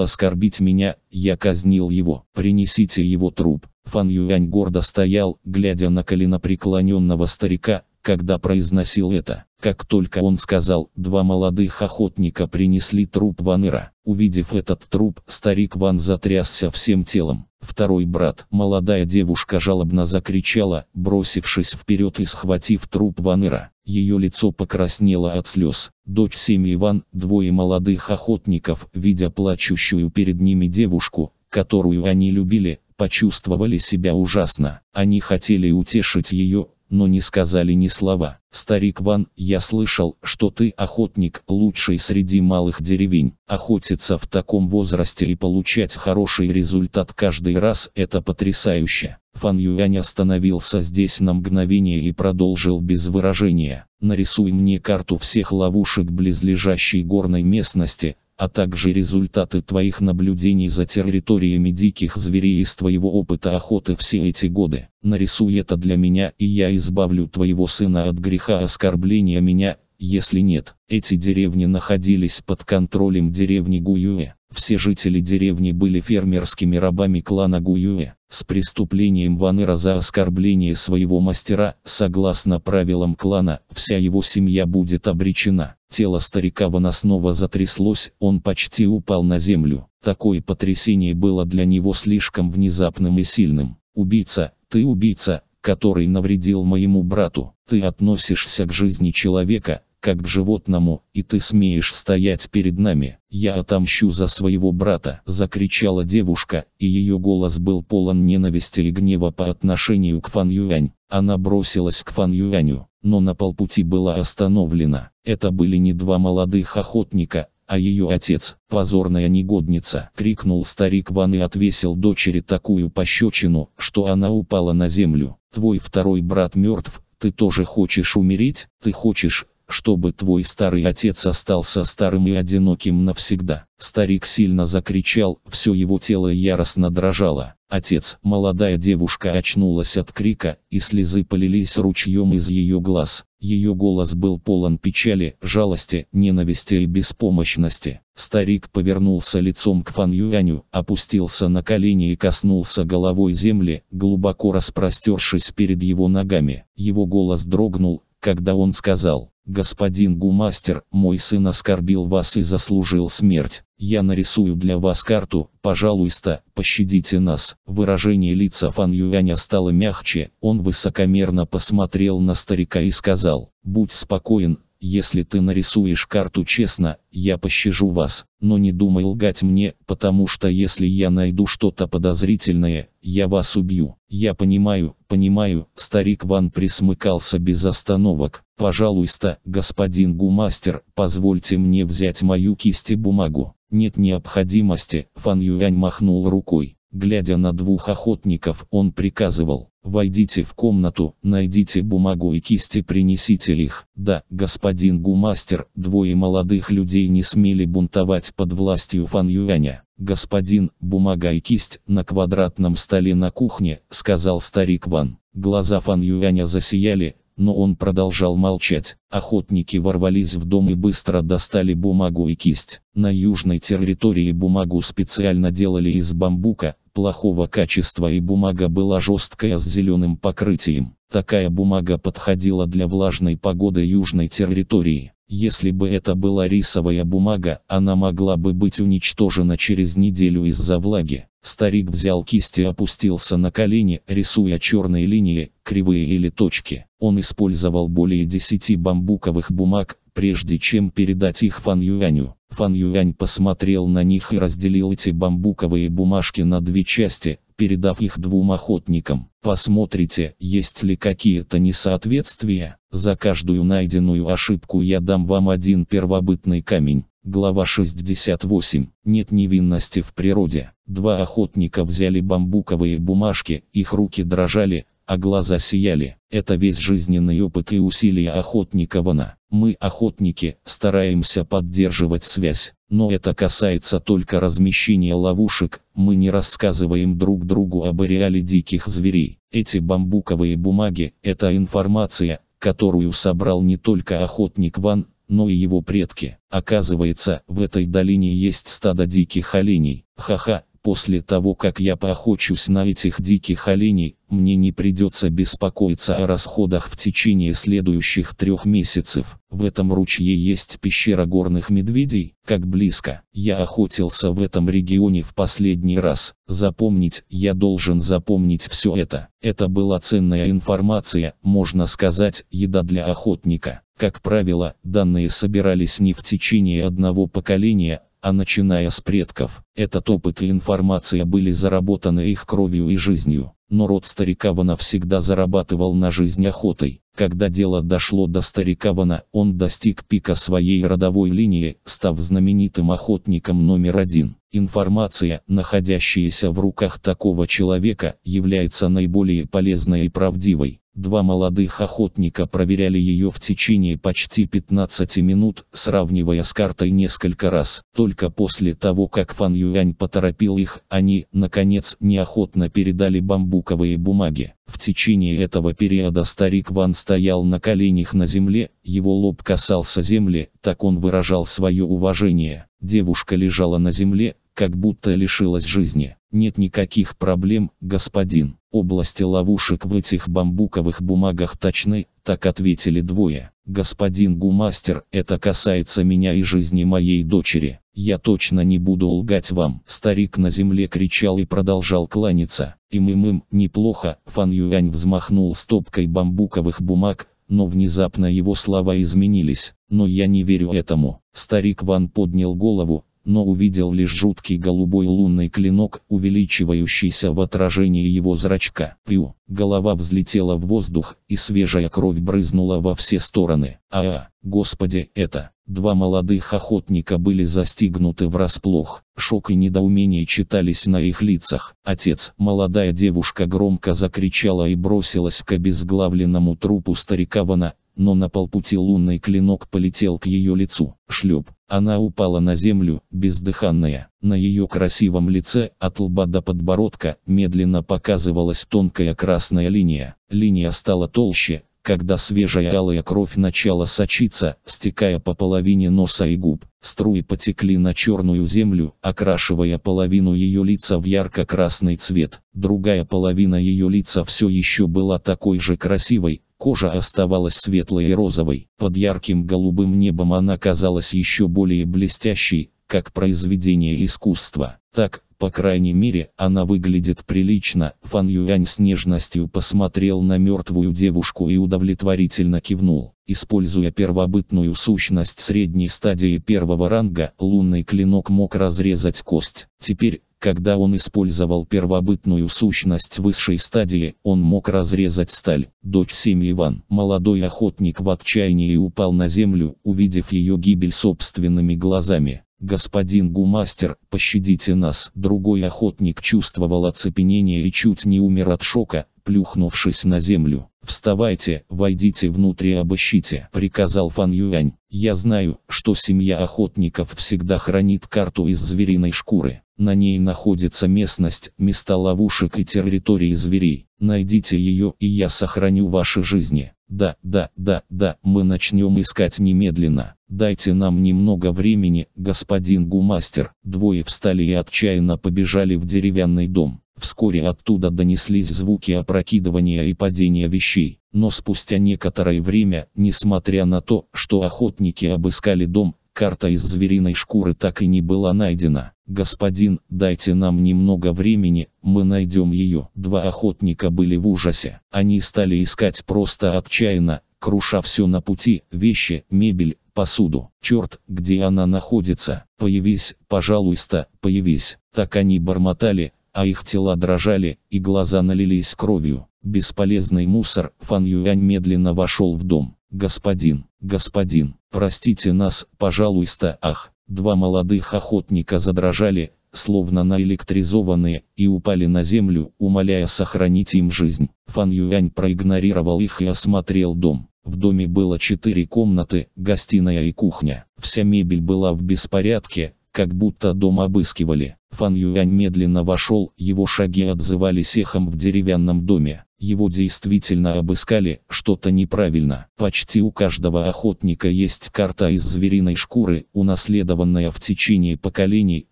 оскорбить меня, я казнил его, принесите его труп». Фан Юань гордо стоял, глядя на коленопреклоненного старика, когда произносил это. Как только он сказал, два молодых охотника принесли труп Ваныра. Увидев этот труп, старик Ван затрясся всем телом. Второй брат, молодая девушка жалобно закричала, бросившись вперед и схватив труп Ваныра. Ее лицо покраснело от слез. Дочь семьи Ван, двое молодых охотников, видя плачущую перед ними девушку, которую они любили, почувствовали себя ужасно. Они хотели утешить ее, но не сказали ни слова. Старик Ван, я слышал, что ты охотник, лучший среди малых деревень. Охотиться в таком возрасте и получать хороший результат каждый раз – это потрясающе. Фан Юань остановился здесь на мгновение и продолжил без выражения. Нарисуй мне карту всех ловушек близлежащей горной местности, а также результаты твоих наблюдений за территориями диких зверей из твоего опыта охоты все эти годы. Нарисуй это для меня, и я избавлю твоего сына от греха оскорбления меня, если нет. Эти деревни находились под контролем деревни Гуюэ. Все жители деревни были фермерскими рабами клана Гуюэ с преступлением Ванера за оскорбление своего мастера, согласно правилам клана, вся его семья будет обречена. Тело старика Вана снова затряслось, он почти упал на землю. Такое потрясение было для него слишком внезапным и сильным. «Убийца, ты убийца, который навредил моему брату. Ты относишься к жизни человека, как к животному, и ты смеешь стоять перед нами. Я отомщу за своего брата!» – закричала девушка, и ее голос был полон ненависти и гнева по отношению к Фан Юань. Она бросилась к Фан Юаню, но на полпути была остановлена. Это были не два молодых охотника, а ее отец, позорная негодница, крикнул старик Ван и отвесил дочери такую пощечину, что она упала на землю. Твой второй брат мертв, ты тоже хочешь умереть, ты хочешь, чтобы твой старый отец остался старым и одиноким навсегда. Старик сильно закричал, все его тело яростно дрожало. Отец, молодая девушка очнулась от крика, и слезы полились ручьем из ее глаз. Ее голос был полон печали, жалости, ненависти и беспомощности. Старик повернулся лицом к Фан Юаню, опустился на колени и коснулся головой земли, глубоко распростершись перед его ногами. Его голос дрогнул, когда он сказал «Господин Гумастер, мой сын оскорбил вас и заслужил смерть. Я нарисую для вас карту, пожалуйста, пощадите нас». Выражение лица Фан Юаня стало мягче, он высокомерно посмотрел на старика и сказал, «Будь спокоен, если ты нарисуешь карту честно, я пощажу вас, но не думай лгать мне, потому что если я найду что-то подозрительное, я вас убью. Я понимаю, понимаю, старик Ван присмыкался без остановок. Пожалуйста, господин гумастер, позвольте мне взять мою кисть и бумагу. Нет необходимости, Фан Юань махнул рукой. Глядя на двух охотников, он приказывал, «Войдите в комнату, найдите бумагу и кисти принесите их». Да, господин Гумастер, двое молодых людей не смели бунтовать под властью Фан Юаня. «Господин, бумага и кисть на квадратном столе на кухне», — сказал старик Ван. Глаза Фан Юаня засияли, но он продолжал молчать. Охотники ворвались в дом и быстро достали бумагу и кисть. На южной территории бумагу специально делали из бамбука, плохого качества и бумага была жесткая с зеленым покрытием. Такая бумага подходила для влажной погоды южной территории. Если бы это была рисовая бумага, она могла бы быть уничтожена через неделю из-за влаги. Старик взял кисть и опустился на колени, рисуя черные линии, кривые или точки. Он использовал более 10 бамбуковых бумаг, прежде чем передать их Фан Юаню. Фан Юань посмотрел на них и разделил эти бамбуковые бумажки на две части, передав их двум охотникам. Посмотрите, есть ли какие-то несоответствия. За каждую найденную ошибку я дам вам один первобытный камень. Глава 68. Нет невинности в природе. Два охотника взяли бамбуковые бумажки, их руки дрожали, а глаза сияли. Это весь жизненный опыт и усилия охотника Вана. Мы, охотники, стараемся поддерживать связь, но это касается только размещения ловушек, мы не рассказываем друг другу об ареале диких зверей. Эти бамбуковые бумаги – это информация, которую собрал не только охотник Ван, но и его предки. Оказывается, в этой долине есть стадо диких оленей. Ха-ха, после того, как я поохочусь на этих диких оленей, мне не придется беспокоиться о расходах в течение следующих трех месяцев. В этом ручье есть пещера горных медведей, как близко. Я охотился в этом регионе в последний раз. Запомнить, я должен запомнить все это. Это была ценная информация, можно сказать, еда для охотника. Как правило, данные собирались не в течение одного поколения, а начиная с предков. Этот опыт и информация были заработаны их кровью и жизнью. Но род Старикавана всегда зарабатывал на жизнь охотой. Когда дело дошло до Старикавана, он достиг пика своей родовой линии, став знаменитым охотником номер один. Информация, находящаяся в руках такого человека, является наиболее полезной и правдивой. Два молодых охотника проверяли ее в течение почти 15 минут, сравнивая с картой несколько раз. Только после того, как Фан Юань поторопил их, они, наконец, неохотно передали бамбуковые бумаги. В течение этого периода старик Ван стоял на коленях на земле, его лоб касался земли, так он выражал свое уважение. Девушка лежала на земле, как будто лишилась жизни. «Нет никаких проблем, господин» области ловушек в этих бамбуковых бумагах точны, так ответили двое. Господин Гумастер, это касается меня и жизни моей дочери. Я точно не буду лгать вам. Старик на земле кричал и продолжал кланяться. Им-им-им, неплохо, Фан Юань взмахнул стопкой бамбуковых бумаг, но внезапно его слова изменились. Но я не верю этому. Старик Ван поднял голову, но увидел лишь жуткий голубой лунный клинок, увеличивающийся в отражении его зрачка. Пью, голова взлетела в воздух, и свежая кровь брызнула во все стороны. Аа, господи, это... Два молодых охотника были застигнуты врасплох. Шок и недоумение читались на их лицах. Отец, молодая девушка громко закричала и бросилась к обезглавленному трупу старика Вана, но на полпути лунный клинок полетел к ее лицу. Шлеп. Она упала на землю, бездыханная. На ее красивом лице, от лба до подбородка, медленно показывалась тонкая красная линия. Линия стала толще, когда свежая алая кровь начала сочиться, стекая по половине носа и губ. Струи потекли на черную землю, окрашивая половину ее лица в ярко-красный цвет. Другая половина ее лица все еще была такой же красивой, Кожа оставалась светлой и розовой. Под ярким голубым небом она казалась еще более блестящей, как произведение искусства. Так, по крайней мере, она выглядит прилично. Фан Юань с нежностью посмотрел на мертвую девушку и удовлетворительно кивнул. Используя первобытную сущность средней стадии первого ранга, лунный клинок мог разрезать кость. Теперь, когда он использовал первобытную сущность высшей стадии, он мог разрезать сталь. Дочь семьи Иван. Молодой охотник в отчаянии упал на землю, увидев ее гибель собственными глазами. «Господин Гумастер, пощадите нас!» Другой охотник чувствовал оцепенение и чуть не умер от шока, плюхнувшись на землю. «Вставайте, войдите внутрь и обыщите», — приказал Фан Юань. «Я знаю, что семья охотников всегда хранит карту из звериной шкуры. На ней находится местность, места ловушек и территории зверей. Найдите ее, и я сохраню ваши жизни». «Да, да, да, да, мы начнем искать немедленно. Дайте нам немного времени, господин Гумастер». Двое встали и отчаянно побежали в деревянный дом. Вскоре оттуда донеслись звуки опрокидывания и падения вещей. Но спустя некоторое время, несмотря на то, что охотники обыскали дом, карта из звериной шкуры так и не была найдена. «Господин, дайте нам немного времени, мы найдем ее». Два охотника были в ужасе. Они стали искать просто отчаянно, круша все на пути, вещи, мебель, посуду. Черт, где она находится? Появись, пожалуйста, появись. Так они бормотали, а их тела дрожали, и глаза налились кровью. Бесполезный мусор, Фан Юань медленно вошел в дом. «Господин, господин, простите нас, пожалуйста, ах!» Два молодых охотника задрожали, словно наэлектризованные, и упали на землю, умоляя сохранить им жизнь. Фан Юань проигнорировал их и осмотрел дом. В доме было четыре комнаты, гостиная и кухня. Вся мебель была в беспорядке, как будто дом обыскивали. Фан Юань медленно вошел, его шаги отзывались эхом в деревянном доме. Его действительно обыскали, что-то неправильно. Почти у каждого охотника есть карта из звериной шкуры, унаследованная в течение поколений,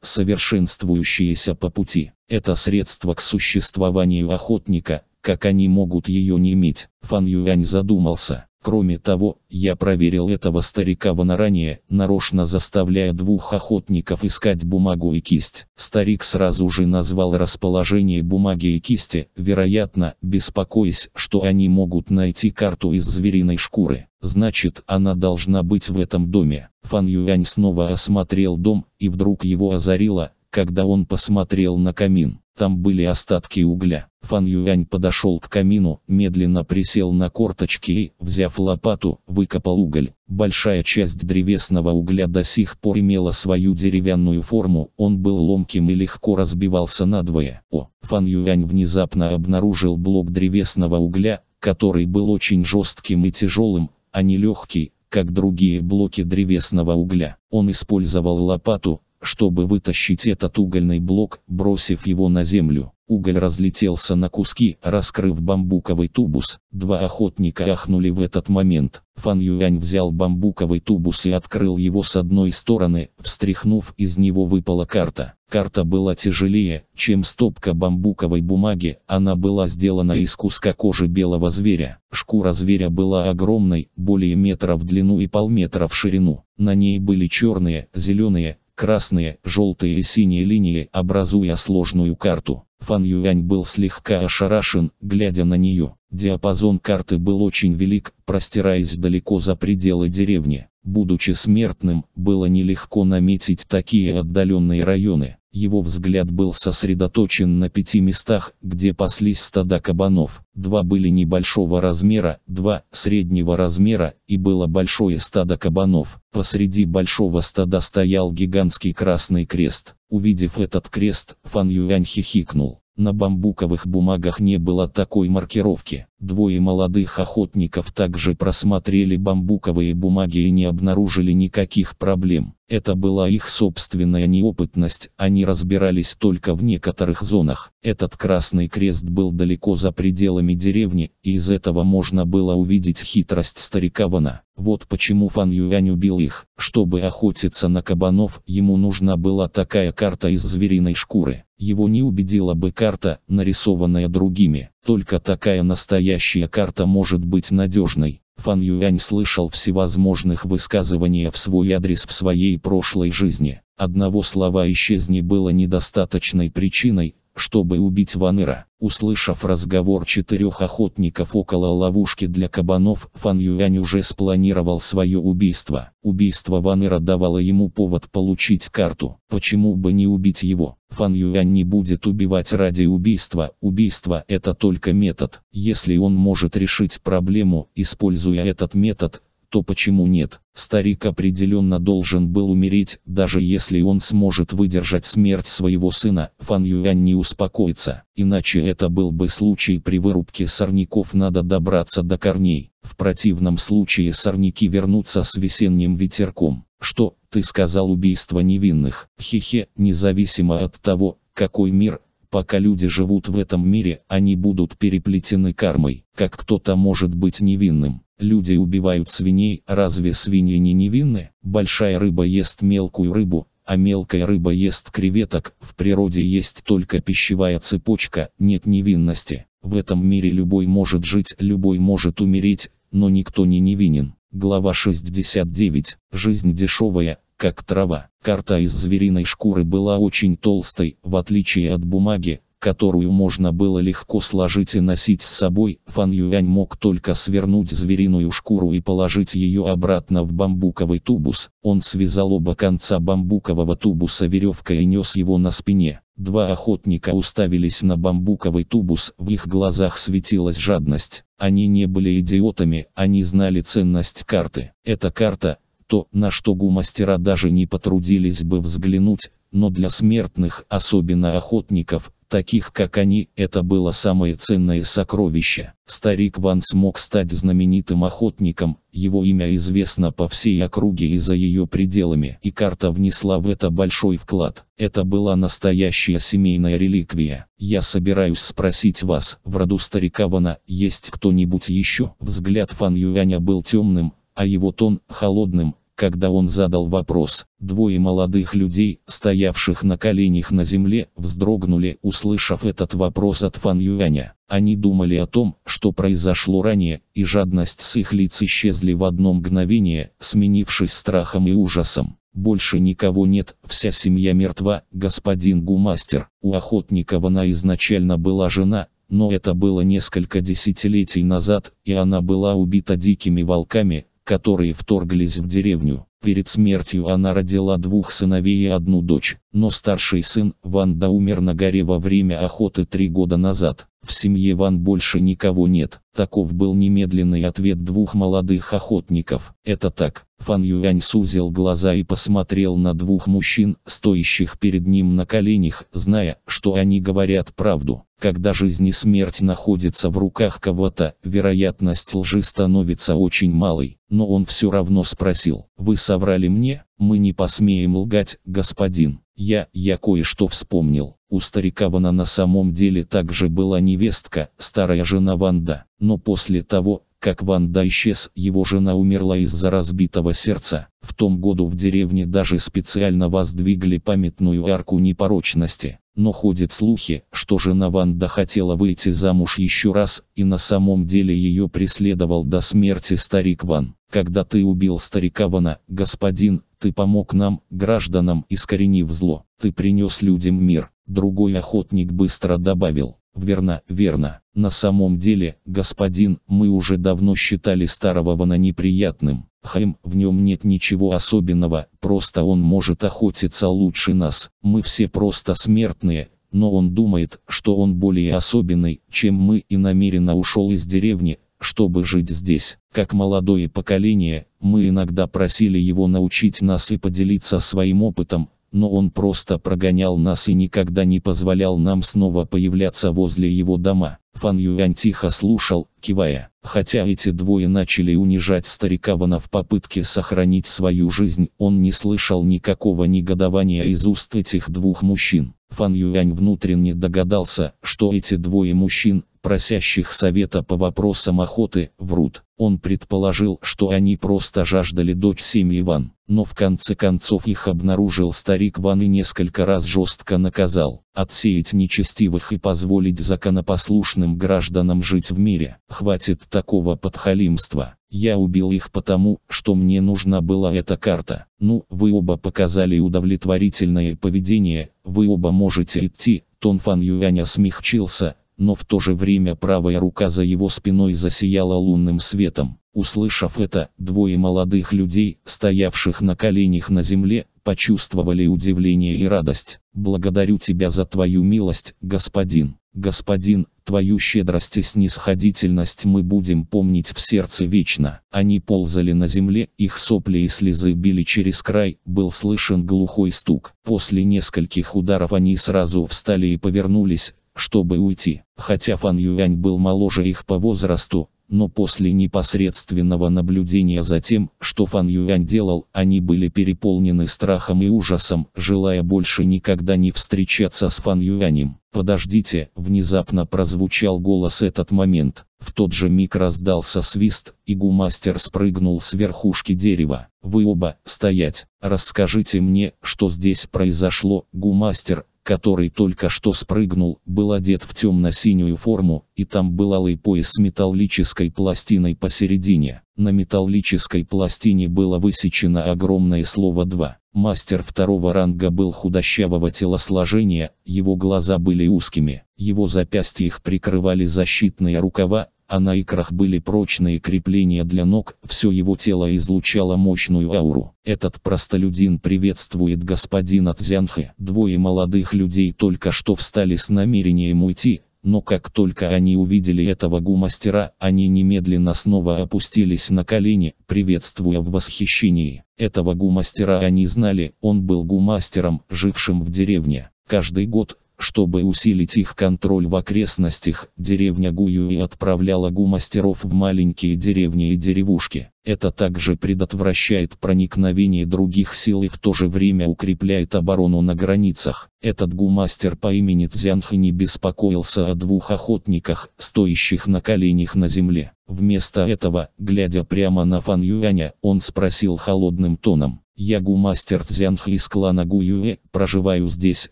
совершенствующаяся по пути. Это средство к существованию охотника, как они могут ее не иметь. Фан Юань задумался. Кроме того, я проверил этого старика ранее, нарочно заставляя двух охотников искать бумагу и кисть. Старик сразу же назвал расположение бумаги и кисти, вероятно, беспокоясь, что они могут найти карту из звериной шкуры. Значит, она должна быть в этом доме. Фан Юань снова осмотрел дом, и вдруг его озарило, когда он посмотрел на камин. Там были остатки угля. Фан Юань подошел к камину, медленно присел на корточки и, взяв лопату, выкопал уголь. Большая часть древесного угля до сих пор имела свою деревянную форму, он был ломким и легко разбивался надвое. О! Фан Юань внезапно обнаружил блок древесного угля, который был очень жестким и тяжелым, а не легкий, как другие блоки древесного угля. Он использовал лопату, чтобы вытащить этот угольный блок, бросив его на землю. Уголь разлетелся на куски, раскрыв бамбуковый тубус. Два охотника ахнули в этот момент. Фан Юань взял бамбуковый тубус и открыл его с одной стороны, встряхнув из него выпала карта. Карта была тяжелее, чем стопка бамбуковой бумаги, она была сделана из куска кожи белого зверя. Шкура зверя была огромной, более метра в длину и полметра в ширину. На ней были черные, зеленые, красные, желтые и синие линии, образуя сложную карту. Фан Юань был слегка ошарашен, глядя на нее. Диапазон карты был очень велик, простираясь далеко за пределы деревни. Будучи смертным, было нелегко наметить такие отдаленные районы. Его взгляд был сосредоточен на пяти местах, где паслись стада кабанов. Два были небольшого размера, два – среднего размера, и было большое стадо кабанов. Посреди большого стада стоял гигантский красный крест. Увидев этот крест, Фан Юань хихикнул. На бамбуковых бумагах не было такой маркировки. Двое молодых охотников также просмотрели бамбуковые бумаги и не обнаружили никаких проблем. Это была их собственная неопытность, они разбирались только в некоторых зонах. Этот красный крест был далеко за пределами деревни, и из этого можно было увидеть хитрость старика Вана. Вот почему Фан Юань убил их. Чтобы охотиться на кабанов, ему нужна была такая карта из звериной шкуры. Его не убедила бы карта, нарисованная другими. Только такая настоящая карта может быть надежной. Фан Юань слышал всевозможных высказываний в свой адрес в своей прошлой жизни. Одного слова «исчезни» было недостаточной причиной, чтобы убить Ванера. Услышав разговор четырех охотников около ловушки для кабанов, Фан Юань уже спланировал свое убийство. Убийство Ванера давало ему повод получить карту. Почему бы не убить его? Фан Юань не будет убивать ради убийства, убийство – это только метод. Если он может решить проблему, используя этот метод, то почему нет? Старик определенно должен был умереть, даже если он сможет выдержать смерть своего сына, Фан Юань не успокоится. Иначе это был бы случай при вырубке сорняков надо добраться до корней. В противном случае сорняки вернутся с весенним ветерком. Что, ты сказал убийство невинных? Хе-хе, независимо от того, какой мир, пока люди живут в этом мире, они будут переплетены кармой, как кто-то может быть невинным, Люди убивают свиней, разве свиньи не невинны? Большая рыба ест мелкую рыбу, а мелкая рыба ест креветок, в природе есть только пищевая цепочка, нет невинности. В этом мире любой может жить, любой может умереть, но никто не невинен. Глава 69. Жизнь дешевая, как трава. Карта из звериной шкуры была очень толстой, в отличие от бумаги, которую можно было легко сложить и носить с собой, Фан Юань мог только свернуть звериную шкуру и положить ее обратно в бамбуковый тубус. Он связал оба конца бамбукового тубуса веревкой и нес его на спине. Два охотника уставились на бамбуковый тубус, в их глазах светилась жадность. Они не были идиотами, они знали ценность карты. Эта карта – то, на что гумастера даже не потрудились бы взглянуть, но для смертных, особенно охотников, таких как они, это было самое ценное сокровище. Старик Ван смог стать знаменитым охотником, его имя известно по всей округе и за ее пределами, и карта внесла в это большой вклад. Это была настоящая семейная реликвия. Я собираюсь спросить вас, в роду старика Вана, есть кто-нибудь еще? Взгляд Фан Юаня был темным, а его тон – холодным, когда он задал вопрос. Двое молодых людей, стоявших на коленях на земле, вздрогнули, услышав этот вопрос от Фан Юаня. Они думали о том, что произошло ранее, и жадность с их лиц исчезли в одно мгновение, сменившись страхом и ужасом. Больше никого нет, вся семья мертва, господин Гумастер. У охотника она изначально была жена, но это было несколько десятилетий назад, и она была убита дикими волками, которые вторглись в деревню. Перед смертью она родила двух сыновей и одну дочь, но старший сын, Ванда умер на горе во время охоты три года назад. В семье Ван больше никого нет. Таков был немедленный ответ двух молодых охотников. Это так. Фан Юань сузил глаза и посмотрел на двух мужчин, стоящих перед ним на коленях, зная, что они говорят правду. Когда жизнь и смерть находятся в руках кого-то, вероятность лжи становится очень малой. Но он все равно спросил, «Вы соврали мне? Мы не посмеем лгать, господин. Я, я кое-что вспомнил. У старика Вана на самом деле также была невестка, старая жена Ванда. Но после того, как Ванда исчез, его жена умерла из-за разбитого сердца. В том году в деревне даже специально воздвигли памятную арку непорочности. Но ходят слухи, что жена Ванда хотела выйти замуж еще раз, и на самом деле ее преследовал до смерти старик Ван. Когда ты убил старика Вана, господин, ты помог нам, гражданам, искоренив зло. Ты принес людям мир. Другой охотник быстро добавил. Верно, верно. На самом деле, господин, мы уже давно считали старого вана неприятным. Хайм, в нем нет ничего особенного, просто он может охотиться лучше нас. Мы все просто смертные, но он думает, что он более особенный, чем мы и намеренно ушел из деревни, чтобы жить здесь. Как молодое поколение, мы иногда просили его научить нас и поделиться своим опытом, но он просто прогонял нас и никогда не позволял нам снова появляться возле его дома. Фан Юань тихо слушал, кивая. Хотя эти двое начали унижать старика Вана в попытке сохранить свою жизнь, он не слышал никакого негодования из уст этих двух мужчин. Фан Юань внутренне догадался, что эти двое мужчин, просящих совета по вопросам охоты, врут. Он предположил, что они просто жаждали дочь семьи Ван но в конце концов их обнаружил старик Ван и несколько раз жестко наказал. Отсеять нечестивых и позволить законопослушным гражданам жить в мире. Хватит такого подхалимства. Я убил их потому, что мне нужна была эта карта. Ну, вы оба показали удовлетворительное поведение, вы оба можете идти. Тон Фан Юаня смягчился, но в то же время правая рука за его спиной засияла лунным светом. Услышав это, двое молодых людей, стоявших на коленях на земле, почувствовали удивление и радость. «Благодарю тебя за твою милость, господин. Господин, твою щедрость и снисходительность мы будем помнить в сердце вечно». Они ползали на земле, их сопли и слезы били через край, был слышен глухой стук. После нескольких ударов они сразу встали и повернулись, чтобы уйти. Хотя Фан Юань был моложе их по возрасту, но после непосредственного наблюдения за тем, что Фан Юань делал, они были переполнены страхом и ужасом, желая больше никогда не встречаться с Фан Юанем. «Подождите!» – внезапно прозвучал голос этот момент. В тот же миг раздался свист, и гумастер спрыгнул с верхушки дерева. «Вы оба, стоять! Расскажите мне, что здесь произошло!» Гумастер, который только что спрыгнул, был одет в темно-синюю форму, и там был алый пояс с металлической пластиной посередине. На металлической пластине было высечено огромное слово «два». Мастер второго ранга был худощавого телосложения, его глаза были узкими, его запястья их прикрывали защитные рукава, а на икрах были прочные крепления для ног, все его тело излучало мощную ауру. Этот простолюдин приветствует господина Цзянхэ. Двое молодых людей только что встали с намерением уйти, но как только они увидели этого гумастера, они немедленно снова опустились на колени, приветствуя в восхищении. Этого гумастера они знали, он был гумастером, жившим в деревне. Каждый год чтобы усилить их контроль в окрестностях, деревня Гуюи отправляла гумастеров в маленькие деревни и деревушки. Это также предотвращает проникновение других сил и в то же время укрепляет оборону на границах. Этот гумастер по имени Цзянхи не беспокоился о двух охотниках, стоящих на коленях на земле. Вместо этого, глядя прямо на Фан Юаня, он спросил холодным тоном. «Я гумастер Цзянхи из клана Гуюэ, проживаю здесь,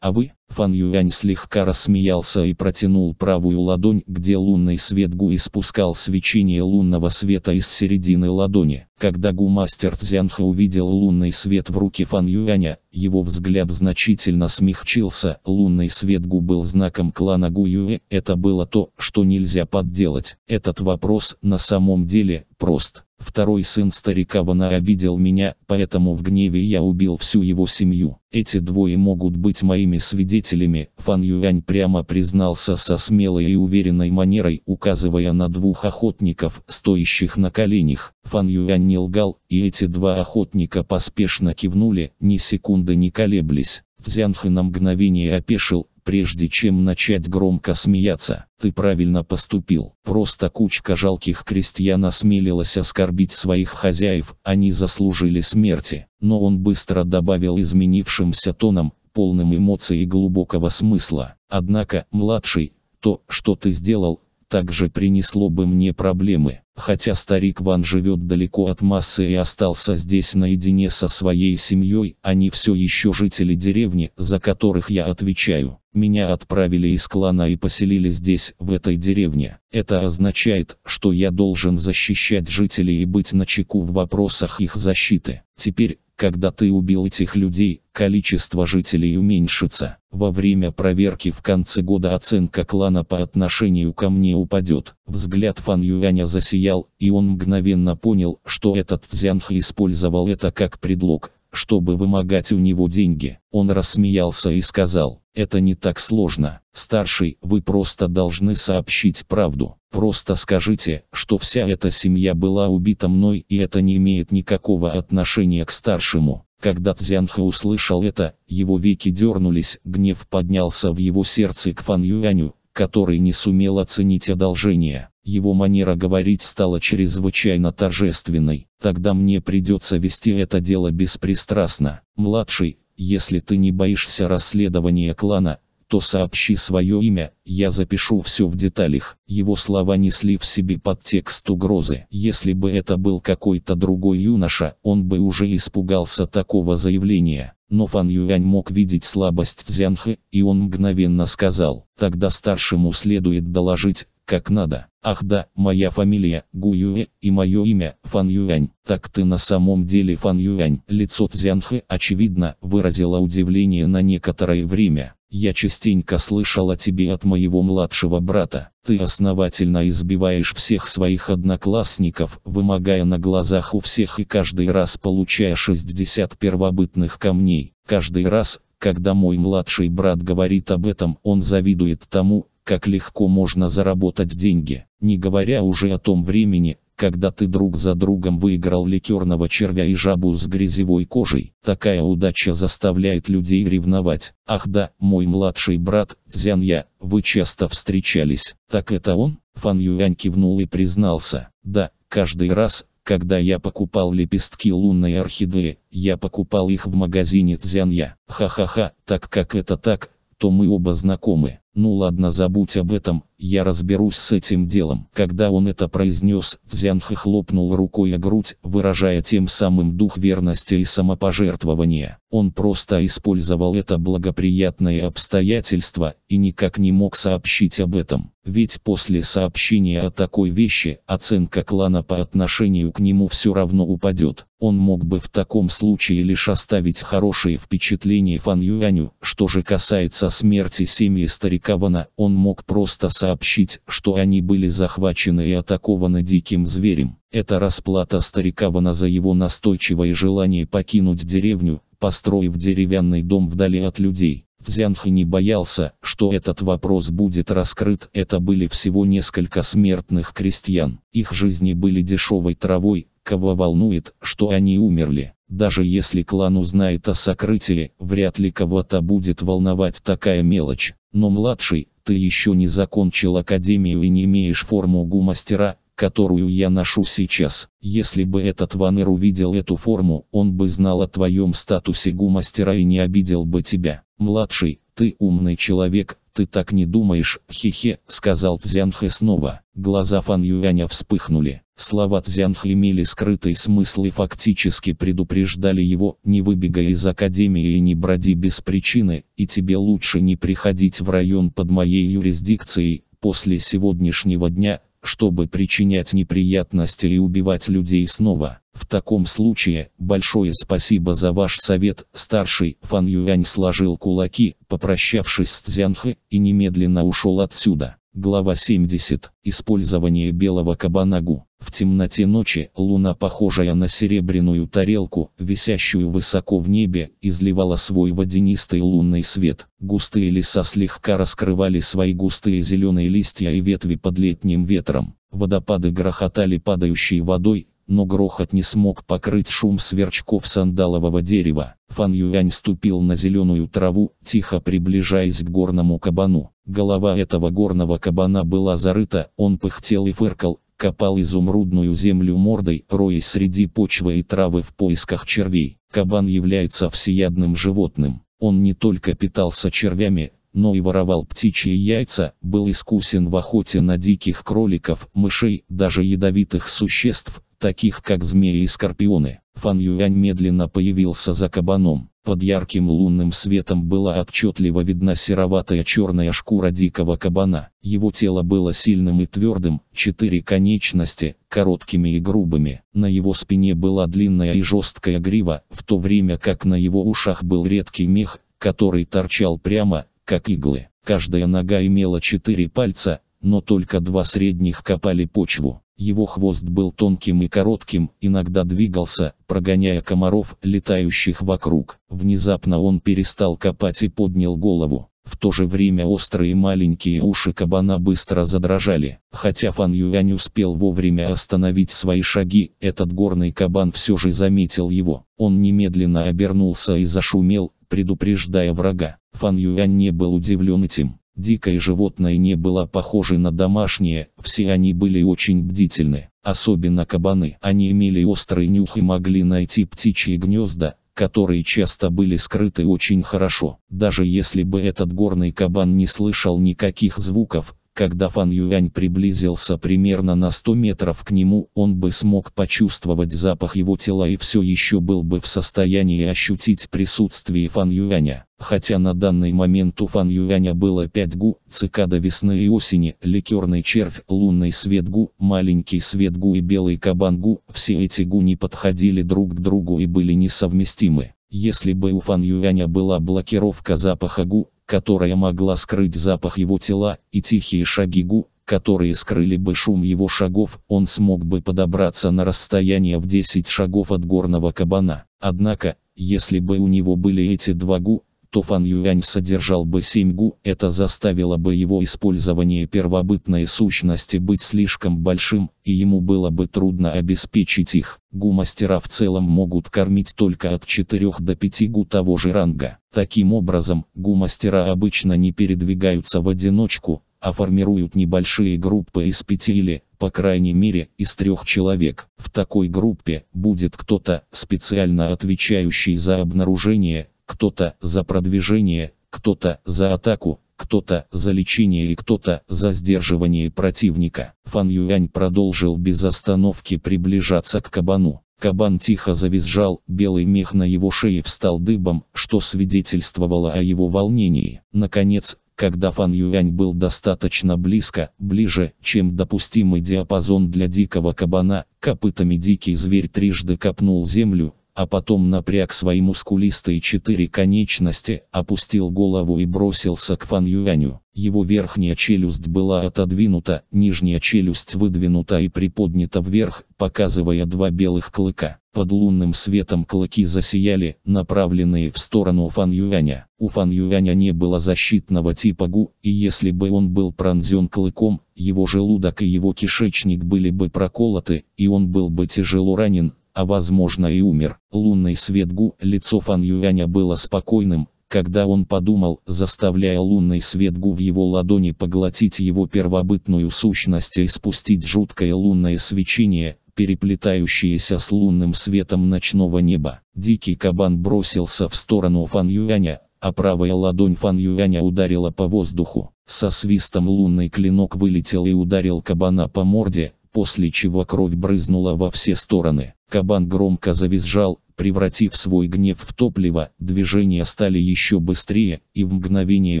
а вы, Фан Юань слегка рассмеялся и протянул правую ладонь, где лунный свет Гу испускал свечение лунного света из середины ладони. Когда Гу-мастер Цзянха увидел лунный свет в руке Фан Юаня, его взгляд значительно смягчился. Лунный свет Гу был знаком клана Гу Юэ, это было то, что нельзя подделать. Этот вопрос на самом деле прост. Второй сын старика Вана обидел меня, поэтому в гневе я убил всю его семью. Эти двое могут быть моими свидетелями, Фан Юань прямо признался со смелой и уверенной манерой, указывая на двух охотников, стоящих на коленях. Фан Юань не лгал, и эти два охотника поспешно кивнули, ни секунды не колеблись. Цзянхэ на мгновение опешил, прежде чем начать громко смеяться. Ты правильно поступил. Просто кучка жалких крестьян осмелилась оскорбить своих хозяев, они заслужили смерти. Но он быстро добавил изменившимся тоном, полным эмоций и глубокого смысла. Однако, младший, то, что ты сделал, также принесло бы мне проблемы. Хотя старик Ван живет далеко от массы и остался здесь наедине со своей семьей, они все еще жители деревни, за которых я отвечаю. Меня отправили из клана и поселили здесь, в этой деревне. Это означает, что я должен защищать жителей и быть начеку в вопросах их защиты. Теперь, когда ты убил этих людей, количество жителей уменьшится. Во время проверки в конце года оценка клана по отношению ко мне упадет. Взгляд Фан Юаня засиял, и он мгновенно понял, что этот Цзянх использовал это как предлог, чтобы вымогать у него деньги. Он рассмеялся и сказал, это не так сложно. Старший, вы просто должны сообщить правду. Просто скажите, что вся эта семья была убита мной и это не имеет никакого отношения к старшему. Когда Цзянха услышал это, его веки дернулись, гнев поднялся в его сердце к Фан Юаню, который не сумел оценить одолжение. Его манера говорить стала чрезвычайно торжественной. Тогда мне придется вести это дело беспристрастно. Младший, если ты не боишься расследования клана, то сообщи свое имя, я запишу все в деталях. Его слова несли в себе подтекст угрозы. Если бы это был какой-то другой юноша, он бы уже испугался такого заявления. Но Фан Юань мог видеть слабость Цзянхэ, и он мгновенно сказал, «Тогда старшему следует доложить, как надо. Ах да, моя фамилия Гуюэ и мое имя Фан Юань. Так ты на самом деле Фан Юань. Лицо Цзянхэ, очевидно, выразило удивление на некоторое время. Я частенько слышал о тебе от моего младшего брата. Ты основательно избиваешь всех своих одноклассников, вымогая на глазах у всех и каждый раз получая 60 первобытных камней. Каждый раз, когда мой младший брат говорит об этом, он завидует тому, как легко можно заработать деньги, не говоря уже о том времени, когда ты друг за другом выиграл ликерного червя и жабу с грязевой кожей. Такая удача заставляет людей ревновать. Ах да, мой младший брат, Зянья, вы часто встречались. Так это он? Фан Юань кивнул и признался. Да, каждый раз, когда я покупал лепестки лунной орхидеи, я покупал их в магазине Цзянья. Ха-ха-ха, так как это так, то мы оба знакомы. Ну ладно, забудь об этом, я разберусь с этим делом. Когда он это произнес, Дзянха хлопнул рукой о грудь, выражая тем самым дух верности и самопожертвования. Он просто использовал это благоприятное обстоятельство и никак не мог сообщить об этом. Ведь после сообщения о такой вещи, оценка клана по отношению к нему все равно упадет. Он мог бы в таком случае лишь оставить хорошие впечатления Фан Юаню. Что же касается смерти семьи старика Вана, он мог просто сообщить сообщить, что они были захвачены и атакованы диким зверем. Это расплата старика Вана за его настойчивое желание покинуть деревню, построив деревянный дом вдали от людей. Цзянхэ не боялся, что этот вопрос будет раскрыт. Это были всего несколько смертных крестьян. Их жизни были дешевой травой, кого волнует, что они умерли. Даже если клан узнает о сокрытии, вряд ли кого-то будет волновать такая мелочь. Но младший, ты еще не закончил академию и не имеешь форму гумастера, которую я ношу сейчас. Если бы этот ванер увидел эту форму, он бы знал о твоем статусе гумастера и не обидел бы тебя. Младший, ты умный человек, ты так не думаешь, хе-хе, сказал Цзянхэ снова. Глаза Фан Юаня вспыхнули. Слова Цзянхэ имели скрытый смысл и фактически предупреждали его, не выбегай из академии и не броди без причины, и тебе лучше не приходить в район под моей юрисдикцией, после сегодняшнего дня, чтобы причинять неприятности и убивать людей снова. В таком случае, большое спасибо за ваш совет, старший, Фан Юань сложил кулаки, попрощавшись с Цзянхэ, и немедленно ушел отсюда. Глава 70. Использование белого кабанагу. В темноте ночи луна, похожая на серебряную тарелку, висящую высоко в небе, изливала свой водянистый лунный свет. Густые леса слегка раскрывали свои густые зеленые листья и ветви под летним ветром. Водопады грохотали падающей водой, но грохот не смог покрыть шум сверчков сандалового дерева. Фан Юань ступил на зеленую траву, тихо приближаясь к горному кабану. Голова этого горного кабана была зарыта, он пыхтел и фыркал, копал изумрудную землю мордой, рои среди почвы и травы в поисках червей. Кабан является всеядным животным. Он не только питался червями, но и воровал птичьи яйца, был искусен в охоте на диких кроликов, мышей, даже ядовитых существ, таких как змеи и скорпионы. Фан Юань медленно появился за кабаном. Под ярким лунным светом была отчетливо видна сероватая черная шкура дикого кабана. Его тело было сильным и твердым, четыре конечности, короткими и грубыми. На его спине была длинная и жесткая грива, в то время как на его ушах был редкий мех, который торчал прямо, как иглы. Каждая нога имела четыре пальца, но только два средних копали почву. Его хвост был тонким и коротким, иногда двигался, прогоняя комаров, летающих вокруг. Внезапно он перестал копать и поднял голову. В то же время острые маленькие уши кабана быстро задрожали. Хотя Фан Юань успел вовремя остановить свои шаги, этот горный кабан все же заметил его. Он немедленно обернулся и зашумел, предупреждая врага. Фан Юань не был удивлен этим. Дикое животное не было похоже на домашнее, все они были очень бдительны, особенно кабаны. Они имели острый нюх и могли найти птичьи гнезда, которые часто были скрыты очень хорошо. Даже если бы этот горный кабан не слышал никаких звуков, когда Фан Юань приблизился примерно на 100 метров к нему, он бы смог почувствовать запах его тела и все еще был бы в состоянии ощутить присутствие Фан Юаня. Хотя на данный момент у Фан Юаня было 5 гу, цикада весны и осени, ликерный червь, лунный свет гу, маленький свет гу и белый кабан гу, все эти гу не подходили друг к другу и были несовместимы. Если бы у Фан Юаня была блокировка запаха гу, которая могла скрыть запах его тела, и тихие шаги Гу, которые скрыли бы шум его шагов, он смог бы подобраться на расстояние в 10 шагов от горного кабана. Однако, если бы у него были эти два Гу, то Фан Юань содержал бы семь гу, это заставило бы его использование первобытной сущности быть слишком большим, и ему было бы трудно обеспечить их. Гу-мастера в целом могут кормить только от 4 до 5 гу того же ранга. Таким образом, гу-мастера обычно не передвигаются в одиночку, а формируют небольшие группы из пяти или, по крайней мере, из трех человек. В такой группе будет кто-то, специально отвечающий за обнаружение, кто-то за продвижение, кто-то за атаку, кто-то за лечение и кто-то за сдерживание противника. Фан Юань продолжил без остановки приближаться к кабану. Кабан тихо завизжал, белый мех на его шее встал дыбом, что свидетельствовало о его волнении. Наконец, когда Фан Юань был достаточно близко, ближе, чем допустимый диапазон для дикого кабана, копытами дикий зверь трижды копнул землю, а потом напряг свои мускулистые четыре конечности, опустил голову и бросился к Фан Юаню. Его верхняя челюсть была отодвинута, нижняя челюсть выдвинута и приподнята вверх, показывая два белых клыка. Под лунным светом клыки засияли, направленные в сторону Фан Юаня. У Фан Юаня не было защитного типа Гу, и если бы он был пронзен клыком, его желудок и его кишечник были бы проколоты, и он был бы тяжело ранен, а возможно и умер. Лунный свет Гу, лицо Фан Юаня было спокойным, когда он подумал, заставляя лунный свет Гу в его ладони поглотить его первобытную сущность и спустить жуткое лунное свечение, переплетающееся с лунным светом ночного неба. Дикий кабан бросился в сторону Фан Юаня, а правая ладонь Фан Юаня ударила по воздуху. Со свистом лунный клинок вылетел и ударил кабана по морде, после чего кровь брызнула во все стороны. Кабан громко завизжал, превратив свой гнев в топливо, движения стали еще быстрее, и в мгновение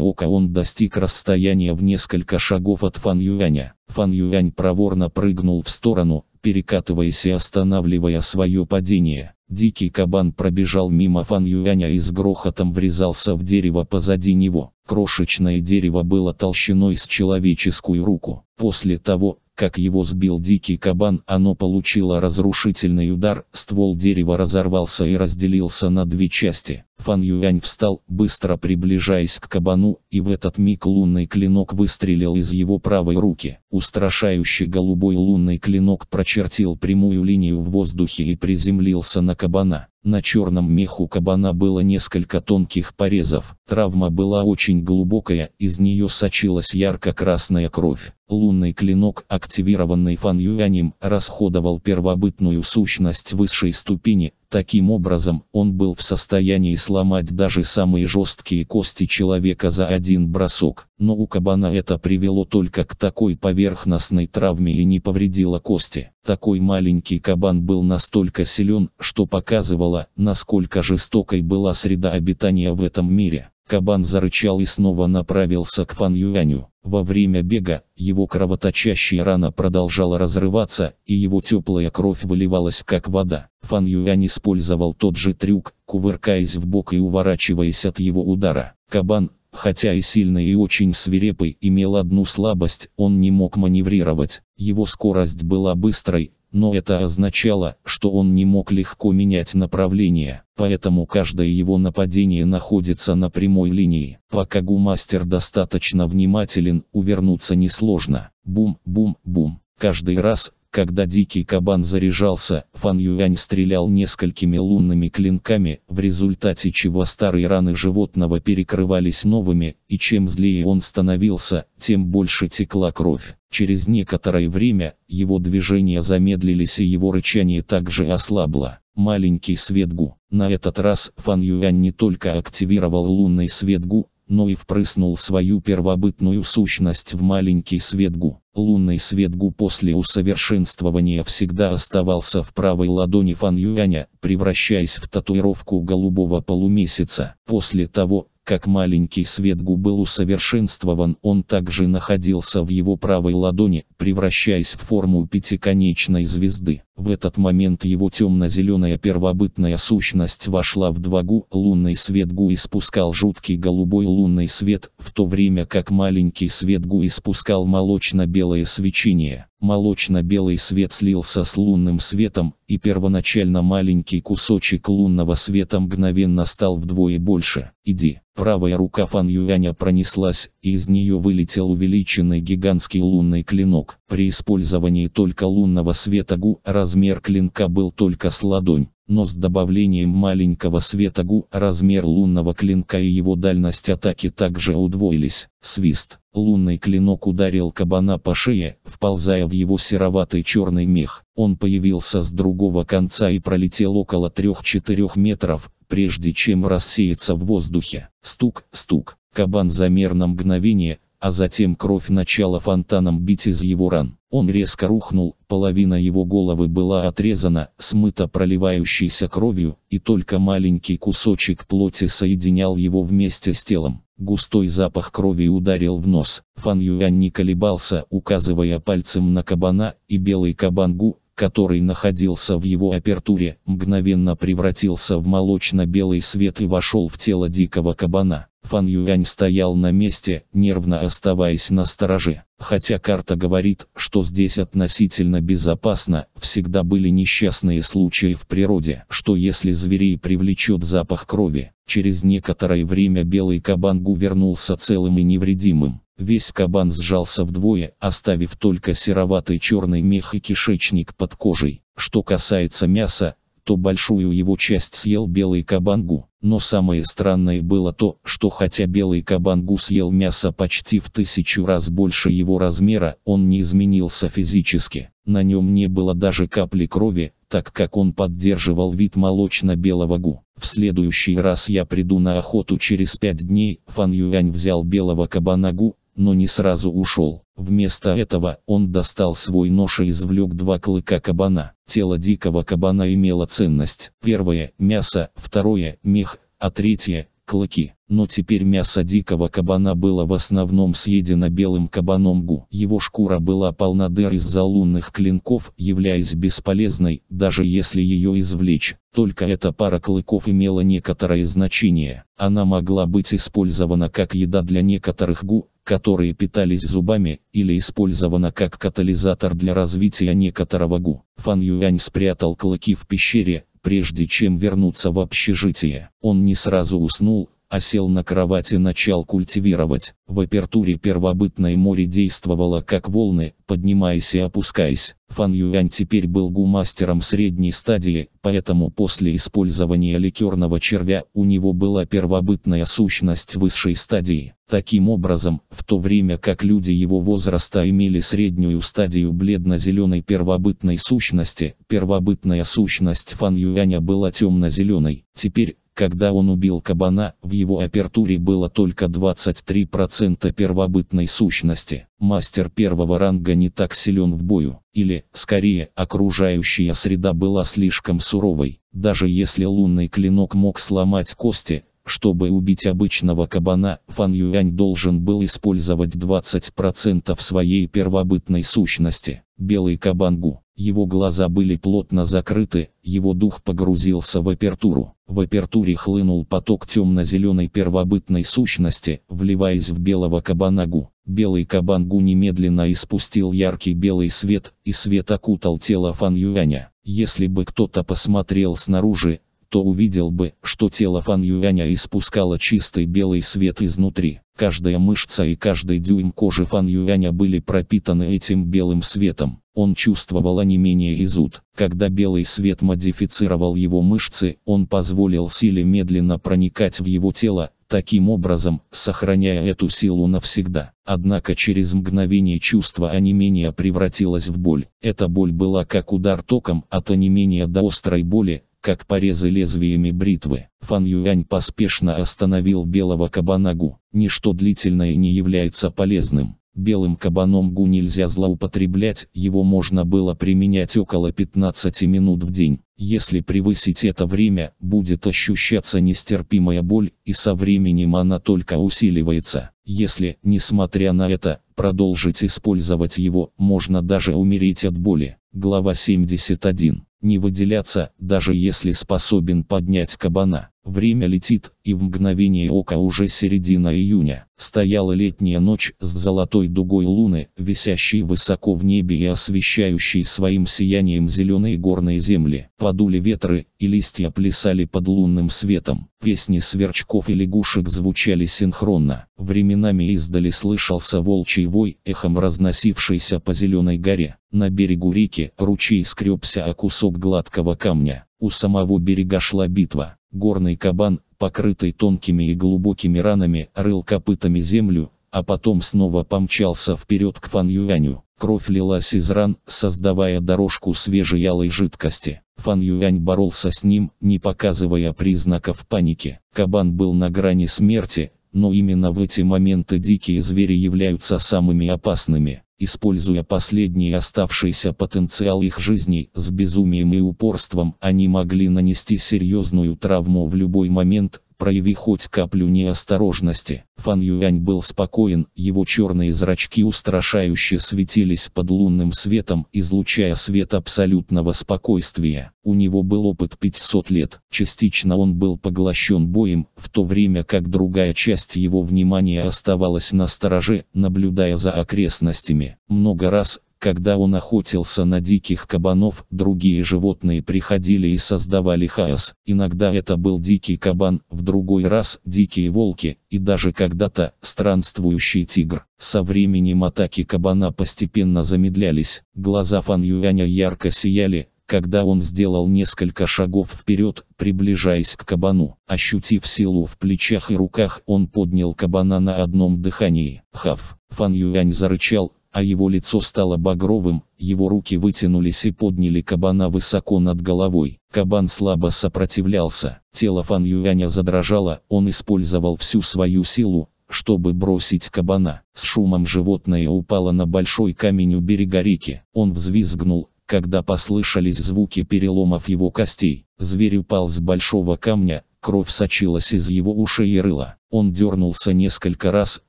ока он достиг расстояния в несколько шагов от Фан Юаня. Фан Юань проворно прыгнул в сторону, перекатываясь и останавливая свое падение. Дикий кабан пробежал мимо Фан Юаня и с грохотом врезался в дерево позади него. Крошечное дерево было толщиной с человеческую руку. После того, как его сбил дикий кабан, оно получило разрушительный удар, ствол дерева разорвался и разделился на две части. Фан Юань встал, быстро приближаясь к кабану, и в этот миг лунный клинок выстрелил из его правой руки. Устрашающий голубой лунный клинок прочертил прямую линию в воздухе и приземлился на кабана. На черном меху кабана было несколько тонких порезов. Травма была очень глубокая, из нее сочилась ярко-красная кровь. Лунный клинок, активированный Фан Юанем, расходовал первобытную сущность высшей ступени, Таким образом, он был в состоянии сломать даже самые жесткие кости человека за один бросок. Но у кабана это привело только к такой поверхностной травме и не повредило кости. Такой маленький кабан был настолько силен, что показывало, насколько жестокой была среда обитания в этом мире. Кабан зарычал и снова направился к Фан Юаню. Во время бега, его кровоточащая рана продолжала разрываться, и его теплая кровь выливалась как вода. Фан Юань использовал тот же трюк, кувыркаясь в бок и уворачиваясь от его удара. Кабан, хотя и сильный и очень свирепый, имел одну слабость, он не мог маневрировать. Его скорость была быстрой, но это означало, что он не мог легко менять направление, поэтому каждое его нападение находится на прямой линии. Пока гумастер достаточно внимателен, увернуться несложно. Бум, бум, бум. Каждый раз, когда дикий кабан заряжался, Фан Юань стрелял несколькими лунными клинками, в результате чего старые раны животного перекрывались новыми, и чем злее он становился, тем больше текла кровь. Через некоторое время, его движения замедлились и его рычание также ослабло. Маленький светгу. На этот раз Фан Юань не только активировал лунный светгу, но и впрыснул свою первобытную сущность в маленький светгу. Лунный светгу после усовершенствования всегда оставался в правой ладони Фан Юаня, превращаясь в татуировку голубого полумесяца. После того, как маленький светгу был усовершенствован, он также находился в его правой ладони, превращаясь в форму пятиконечной звезды. В этот момент его темно-зеленая первобытная сущность вошла в два лунный свет гу испускал жуткий голубой лунный свет, в то время как маленький свет гу испускал молочно-белое свечение. Молочно-белый свет слился с лунным светом, и первоначально маленький кусочек лунного света мгновенно стал вдвое больше. «Иди». Правая рука Фан Юаня пронеслась, и из нее вылетел увеличенный гигантский лунный клинок. При использовании только лунного света ГУ размер клинка был только с ладонь, но с добавлением маленького света ГУ размер лунного клинка и его дальность атаки также удвоились. Свист. Лунный клинок ударил кабана по шее, вползая в его сероватый черный мех. Он появился с другого конца и пролетел около 3-4 метров, прежде чем рассеяться в воздухе. Стук, стук. Кабан замер на мгновение, а затем кровь начала фонтаном бить из его ран. Он резко рухнул, половина его головы была отрезана, смыта проливающейся кровью, и только маленький кусочек плоти соединял его вместе с телом. Густой запах крови ударил в нос. Фан Юань не колебался, указывая пальцем на кабана, и белый кабан Гу, который находился в его апертуре, мгновенно превратился в молочно-белый свет и вошел в тело дикого кабана. Фан Юань стоял на месте, нервно оставаясь на стороже. Хотя карта говорит, что здесь относительно безопасно, всегда были несчастные случаи в природе, что если зверей привлечет запах крови. Через некоторое время белый кабангу вернулся целым и невредимым. Весь кабан сжался вдвое, оставив только сероватый черный мех и кишечник под кожей. Что касается мяса, то большую его часть съел белый кабангу. Но самое странное было то, что хотя белый кабангу съел мясо почти в тысячу раз больше его размера, он не изменился физически. На нем не было даже капли крови, так как он поддерживал вид молочно-белого гу. В следующий раз я приду на охоту через пять дней, Фан Юань взял белого кабана гу, но не сразу ушел. Вместо этого он достал свой нож и извлек два клыка кабана. Тело дикого кабана имело ценность. Первое – мясо, второе – мех, а третье – клыки. Но теперь мясо дикого кабана было в основном съедено белым кабаном Гу. Его шкура была полна дыр из-за лунных клинков, являясь бесполезной, даже если ее извлечь. Только эта пара клыков имела некоторое значение. Она могла быть использована как еда для некоторых Гу, которые питались зубами, или использована как катализатор для развития некоторого гу. Фан Юань спрятал клыки в пещере, прежде чем вернуться в общежитие. Он не сразу уснул, а сел на кровати и начал культивировать. В апертуре первобытное море действовало как волны, поднимаясь и опускаясь. Фан Юань теперь был гумастером средней стадии, поэтому после использования ликерного червя у него была первобытная сущность высшей стадии. Таким образом, в то время как люди его возраста имели среднюю стадию бледно-зеленой первобытной сущности, первобытная сущность Фан Юаня была темно-зеленой. Теперь, когда он убил кабана, в его апертуре было только 23% первобытной сущности. Мастер первого ранга не так силен в бою, или, скорее, окружающая среда была слишком суровой. Даже если лунный клинок мог сломать кости, чтобы убить обычного кабана, Фан Юань должен был использовать 20% своей первобытной сущности. Белый кабан Гу его глаза были плотно закрыты, его дух погрузился в апертуру. В апертуре хлынул поток темно-зеленой первобытной сущности, вливаясь в белого кабанагу. Белый кабангу немедленно испустил яркий белый свет, и свет окутал тело Фан Юаня. Если бы кто-то посмотрел снаружи, то увидел бы, что тело Фан Юаня испускало чистый белый свет изнутри. Каждая мышца и каждый дюйм кожи Фан Юаня были пропитаны этим белым светом. Он чувствовал онемение и зуд. Когда белый свет модифицировал его мышцы, он позволил силе медленно проникать в его тело, таким образом, сохраняя эту силу навсегда. Однако через мгновение чувство онемения превратилось в боль. Эта боль была как удар током от онемения до острой боли, как порезы лезвиями бритвы. Фан Юань поспешно остановил белого кабанагу. Ничто длительное не является полезным. Белым кабаном Гу нельзя злоупотреблять, его можно было применять около 15 минут в день. Если превысить это время, будет ощущаться нестерпимая боль, и со временем она только усиливается. Если, несмотря на это, продолжить использовать его, можно даже умереть от боли. Глава 71 не выделяться, даже если способен поднять кабана. Время летит, и в мгновение ока уже середина июня. Стояла летняя ночь с золотой дугой луны, висящей высоко в небе и освещающей своим сиянием зеленые горные земли. Подули ветры, и листья плясали под лунным светом. Песни сверчков и лягушек звучали синхронно. Временами издали слышался волчий вой, эхом разносившийся по зеленой горе. На берегу реки ручей скребся о кусок гладкого камня. У самого берега шла битва. Горный кабан, покрытый тонкими и глубокими ранами, рыл копытами землю, а потом снова помчался вперед к Фан Юаню. Кровь лилась из ран, создавая дорожку свежей алой жидкости. Фан Юань боролся с ним, не показывая признаков паники. Кабан был на грани смерти, но именно в эти моменты дикие звери являются самыми опасными, используя последний оставшийся потенциал их жизни, с безумием и упорством они могли нанести серьезную травму в любой момент, прояви хоть каплю неосторожности. Фан Юань был спокоен, его черные зрачки устрашающе светились под лунным светом, излучая свет абсолютного спокойствия. У него был опыт 500 лет, частично он был поглощен боем, в то время как другая часть его внимания оставалась на стороже, наблюдая за окрестностями. Много раз когда он охотился на диких кабанов, другие животные приходили и создавали хаос. Иногда это был дикий кабан, в другой раз – дикие волки, и даже когда-то – странствующий тигр. Со временем атаки кабана постепенно замедлялись. Глаза Фан Юаня ярко сияли, когда он сделал несколько шагов вперед, приближаясь к кабану. Ощутив силу в плечах и руках, он поднял кабана на одном дыхании. Хав. Фан Юань зарычал, а его лицо стало багровым, его руки вытянулись и подняли кабана высоко над головой. Кабан слабо сопротивлялся, тело Фан Юаня задрожало, он использовал всю свою силу, чтобы бросить кабана. С шумом животное упало на большой камень у берега реки. Он взвизгнул, когда послышались звуки переломов его костей. Зверь упал с большого камня, кровь сочилась из его ушей и рыла. Он дернулся несколько раз,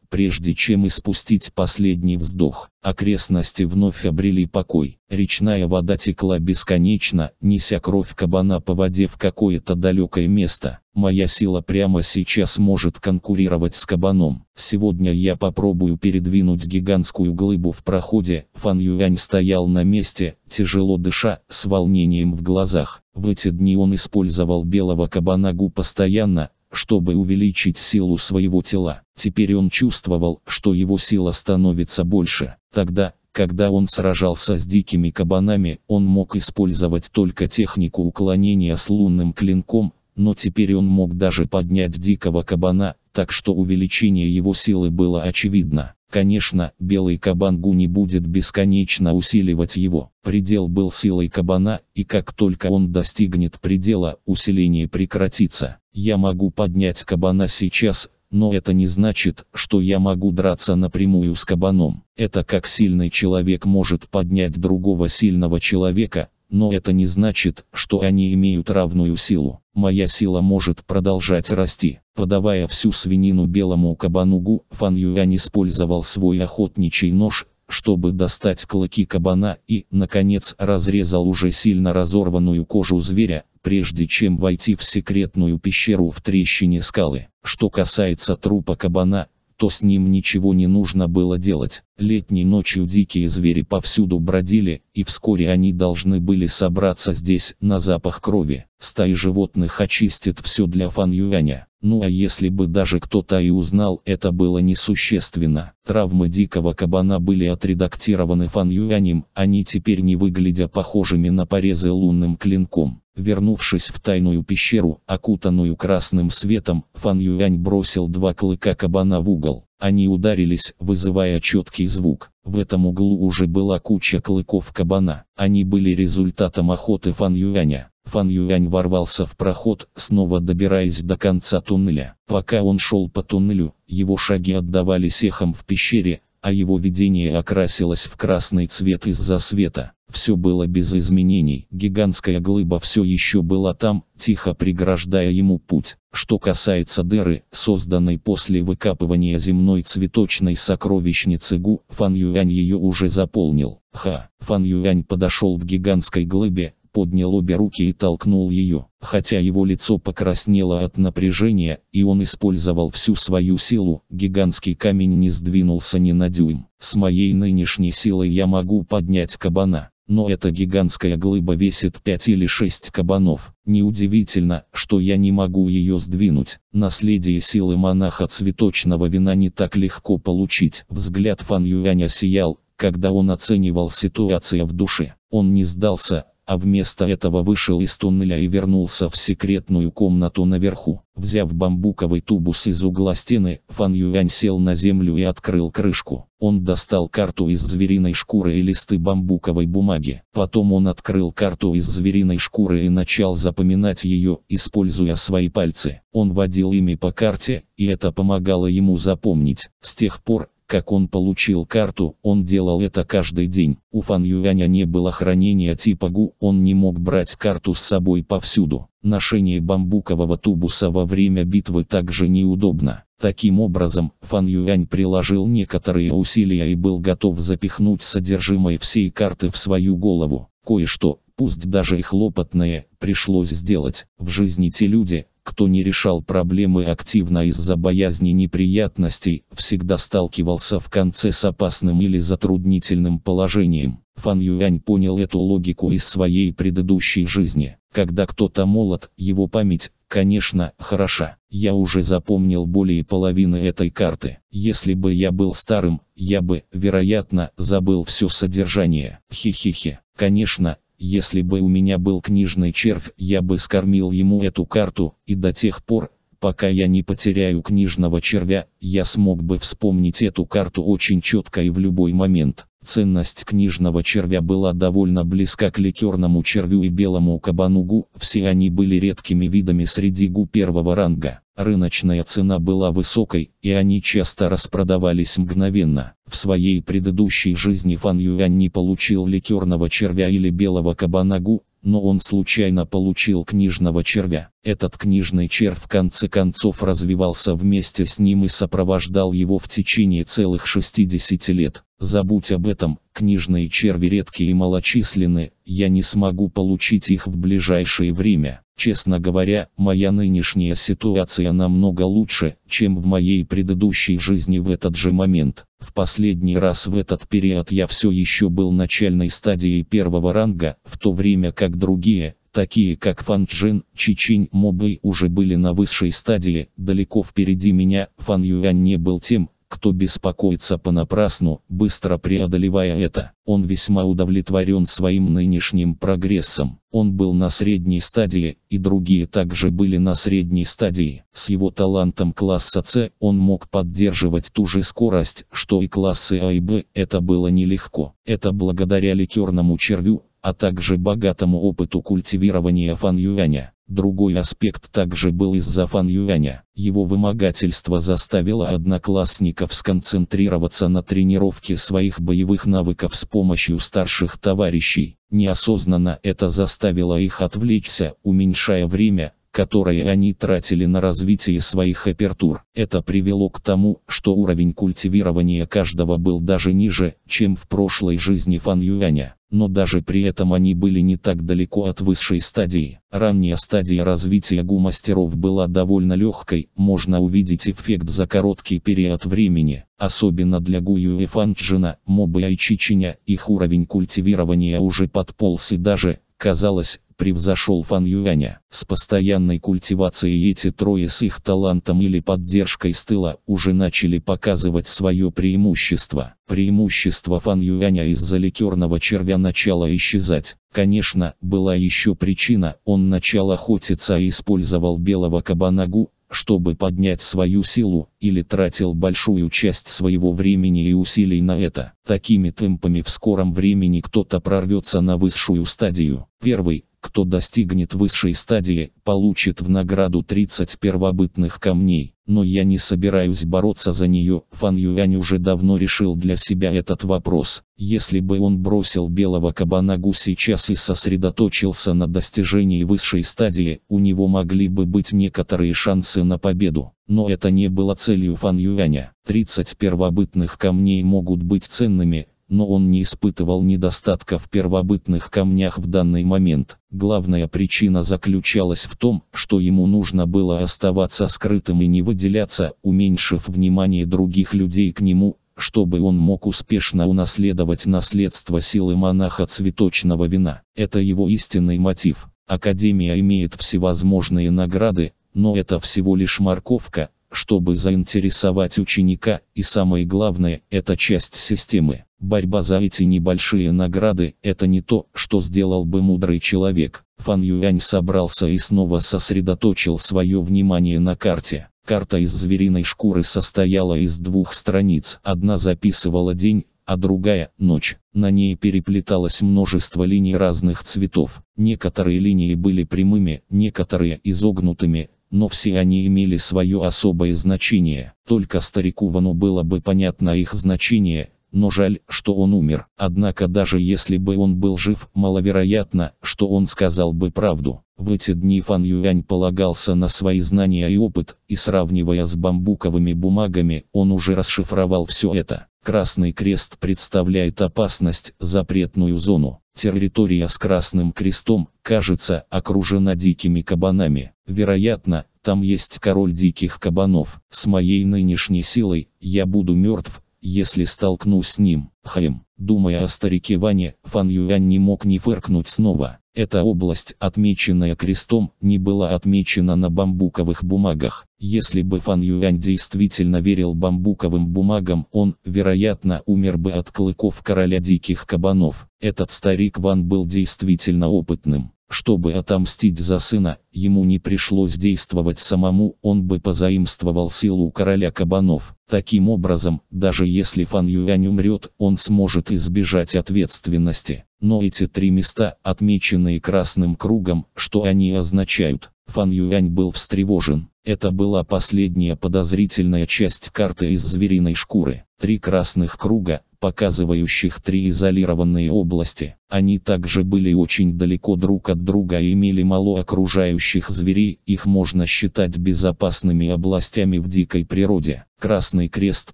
прежде чем испустить последний вздох. Окрестности вновь обрели покой. Речная вода текла бесконечно, неся кровь кабана по воде в какое-то далекое место. Моя сила прямо сейчас может конкурировать с кабаном. Сегодня я попробую передвинуть гигантскую глыбу в проходе. Фан Юань стоял на месте, тяжело дыша, с волнением в глазах. В эти дни он использовал белого кабана Гу постоянно, чтобы увеличить силу своего тела. Теперь он чувствовал, что его сила становится больше. Тогда, когда он сражался с дикими кабанами, он мог использовать только технику уклонения с лунным клинком, но теперь он мог даже поднять дикого кабана, так что увеличение его силы было очевидно. Конечно, белый кабан Гу не будет бесконечно усиливать его. Предел был силой кабана, и как только он достигнет предела, усиление прекратится. Я могу поднять кабана сейчас, но это не значит, что я могу драться напрямую с кабаном. Это как сильный человек может поднять другого сильного человека, но это не значит, что они имеют равную силу. Моя сила может продолжать расти. Подавая всю свинину белому кабанугу, Фан Юань использовал свой охотничий нож, чтобы достать клыки кабана и, наконец, разрезал уже сильно разорванную кожу зверя, прежде чем войти в секретную пещеру в трещине скалы. Что касается трупа кабана, то с ним ничего не нужно было делать. Летней ночью дикие звери повсюду бродили, и вскоре они должны были собраться здесь, на запах крови стаи животных очистит все для Фан Юаня. Ну а если бы даже кто-то и узнал, это было несущественно. Травмы дикого кабана были отредактированы Фан Юанем, они теперь не выглядя похожими на порезы лунным клинком. Вернувшись в тайную пещеру, окутанную красным светом, Фан Юань бросил два клыка кабана в угол. Они ударились, вызывая четкий звук. В этом углу уже была куча клыков кабана. Они были результатом охоты Фан Юаня. Фан Юань ворвался в проход, снова добираясь до конца туннеля. Пока он шел по туннелю, его шаги отдавались эхом в пещере, а его видение окрасилось в красный цвет из-за света. Все было без изменений, гигантская глыба все еще была там, тихо преграждая ему путь. Что касается дыры, созданной после выкапывания земной цветочной сокровищницы Гу, Фан Юань ее уже заполнил. Ха! Фан Юань подошел к гигантской глыбе, поднял обе руки и толкнул ее. Хотя его лицо покраснело от напряжения, и он использовал всю свою силу, гигантский камень не сдвинулся ни на дюйм. С моей нынешней силой я могу поднять кабана но эта гигантская глыба весит 5 или 6 кабанов. Неудивительно, что я не могу ее сдвинуть. Наследие силы монаха цветочного вина не так легко получить. Взгляд Фан Юаня сиял, когда он оценивал ситуацию в душе. Он не сдался, а вместо этого вышел из туннеля и вернулся в секретную комнату наверху. Взяв бамбуковый тубус из угла стены, Фан Юань сел на землю и открыл крышку. Он достал карту из звериной шкуры и листы бамбуковой бумаги. Потом он открыл карту из звериной шкуры и начал запоминать ее, используя свои пальцы. Он водил ими по карте, и это помогало ему запомнить. С тех пор, как он получил карту, он делал это каждый день. У Фан Юаня не было хранения типа ГУ, он не мог брать карту с собой повсюду. Ношение бамбукового тубуса во время битвы также неудобно. Таким образом, Фан Юань приложил некоторые усилия и был готов запихнуть содержимое всей карты в свою голову. Кое-что, пусть даже и хлопотное, пришлось сделать. В жизни те люди, кто не решал проблемы активно из-за боязни неприятностей, всегда сталкивался в конце с опасным или затруднительным положением. Фан Юань понял эту логику из своей предыдущей жизни. Когда кто-то молод, его память, конечно, хороша. Я уже запомнил более половины этой карты. Если бы я был старым, я бы, вероятно, забыл все содержание. Хи-хи-хи. Конечно, если бы у меня был книжный червь, я бы скормил ему эту карту, и до тех пор, пока я не потеряю книжного червя, я смог бы вспомнить эту карту очень четко и в любой момент. Ценность книжного червя была довольно близка к ликерному червю и белому кабанугу, все они были редкими видами среди гу первого ранга. Рыночная цена была высокой, и они часто распродавались мгновенно. В своей предыдущей жизни Фан Юань не получил ликерного червя или белого кабанагу, но он случайно получил книжного червя. Этот книжный червь в конце концов развивался вместе с ним и сопровождал его в течение целых 60 лет. Забудь об этом, книжные черви редкие и малочисленны, я не смогу получить их в ближайшее время. Честно говоря, моя нынешняя ситуация намного лучше, чем в моей предыдущей жизни в этот же момент. В последний раз в этот период я все еще был начальной стадией первого ранга, в то время как другие, такие как Фан Чжин, Чичинь, Мобы уже были на высшей стадии, далеко впереди меня, Фан Юань не был тем, кто беспокоится понапрасну, быстро преодолевая это. Он весьма удовлетворен своим нынешним прогрессом. Он был на средней стадии, и другие также были на средней стадии. С его талантом класса С он мог поддерживать ту же скорость, что и классы А и Б. Это было нелегко. Это благодаря ликерному червю, а также богатому опыту культивирования фан-юаня. Другой аспект также был из-за Фан Юаня. Его вымогательство заставило одноклассников сконцентрироваться на тренировке своих боевых навыков с помощью старших товарищей. Неосознанно это заставило их отвлечься, уменьшая время, которые они тратили на развитие своих апертур. Это привело к тому, что уровень культивирования каждого был даже ниже, чем в прошлой жизни Фан Юаня. Но даже при этом они были не так далеко от высшей стадии. Ранняя стадия развития гу мастеров была довольно легкой, можно увидеть эффект за короткий период времени. Особенно для Гую и Фанчжина, Моба и Чичиня, их уровень культивирования уже подполз и даже, казалось, превзошел Фан Юаня. С постоянной культивацией эти трое с их талантом или поддержкой с тыла уже начали показывать свое преимущество. Преимущество Фан Юаня из-за ликерного червя начало исчезать. Конечно, была еще причина, он начал охотиться и использовал белого кабанагу, чтобы поднять свою силу, или тратил большую часть своего времени и усилий на это. Такими темпами в скором времени кто-то прорвется на высшую стадию. Первый, кто достигнет высшей стадии, получит в награду 30 первобытных камней. Но я не собираюсь бороться за нее, Фан Юань уже давно решил для себя этот вопрос. Если бы он бросил белого кабанагу сейчас и сосредоточился на достижении высшей стадии, у него могли бы быть некоторые шансы на победу. Но это не было целью Фан Юаня. 30 первобытных камней могут быть ценными, но он не испытывал недостатка в первобытных камнях в данный момент. Главная причина заключалась в том, что ему нужно было оставаться скрытым и не выделяться, уменьшив внимание других людей к нему, чтобы он мог успешно унаследовать наследство силы монаха цветочного вина. Это его истинный мотив. Академия имеет всевозможные награды, но это всего лишь морковка, чтобы заинтересовать ученика, и самое главное, это часть системы. Борьба за эти небольшие награды – это не то, что сделал бы мудрый человек. Фан Юань собрался и снова сосредоточил свое внимание на карте. Карта из звериной шкуры состояла из двух страниц. Одна записывала день, а другая – ночь. На ней переплеталось множество линий разных цветов. Некоторые линии были прямыми, некоторые – изогнутыми, но все они имели свое особое значение. Только старику Вану было бы понятно их значение – но жаль, что он умер. Однако даже если бы он был жив, маловероятно, что он сказал бы правду. В эти дни Фан Юань полагался на свои знания и опыт, и сравнивая с бамбуковыми бумагами, он уже расшифровал все это. Красный крест представляет опасность, запретную зону. Территория с красным крестом, кажется, окружена дикими кабанами. Вероятно, там есть король диких кабанов. С моей нынешней силой, я буду мертв, если столкнусь с ним. Хэм, думая о старике Ване, Фан Юань не мог не фыркнуть снова. Эта область, отмеченная крестом, не была отмечена на бамбуковых бумагах. Если бы Фан Юань действительно верил бамбуковым бумагам, он, вероятно, умер бы от клыков короля диких кабанов. Этот старик Ван был действительно опытным. Чтобы отомстить за сына, ему не пришлось действовать самому, он бы позаимствовал силу короля кабанов. Таким образом, даже если Фан Юань умрет, он сможет избежать ответственности. Но эти три места, отмеченные красным кругом, что они означают? Фан Юань был встревожен. Это была последняя подозрительная часть карты из звериной шкуры. Три красных круга, показывающих три изолированные области. Они также были очень далеко друг от друга и имели мало окружающих зверей, их можно считать безопасными областями в дикой природе. Красный крест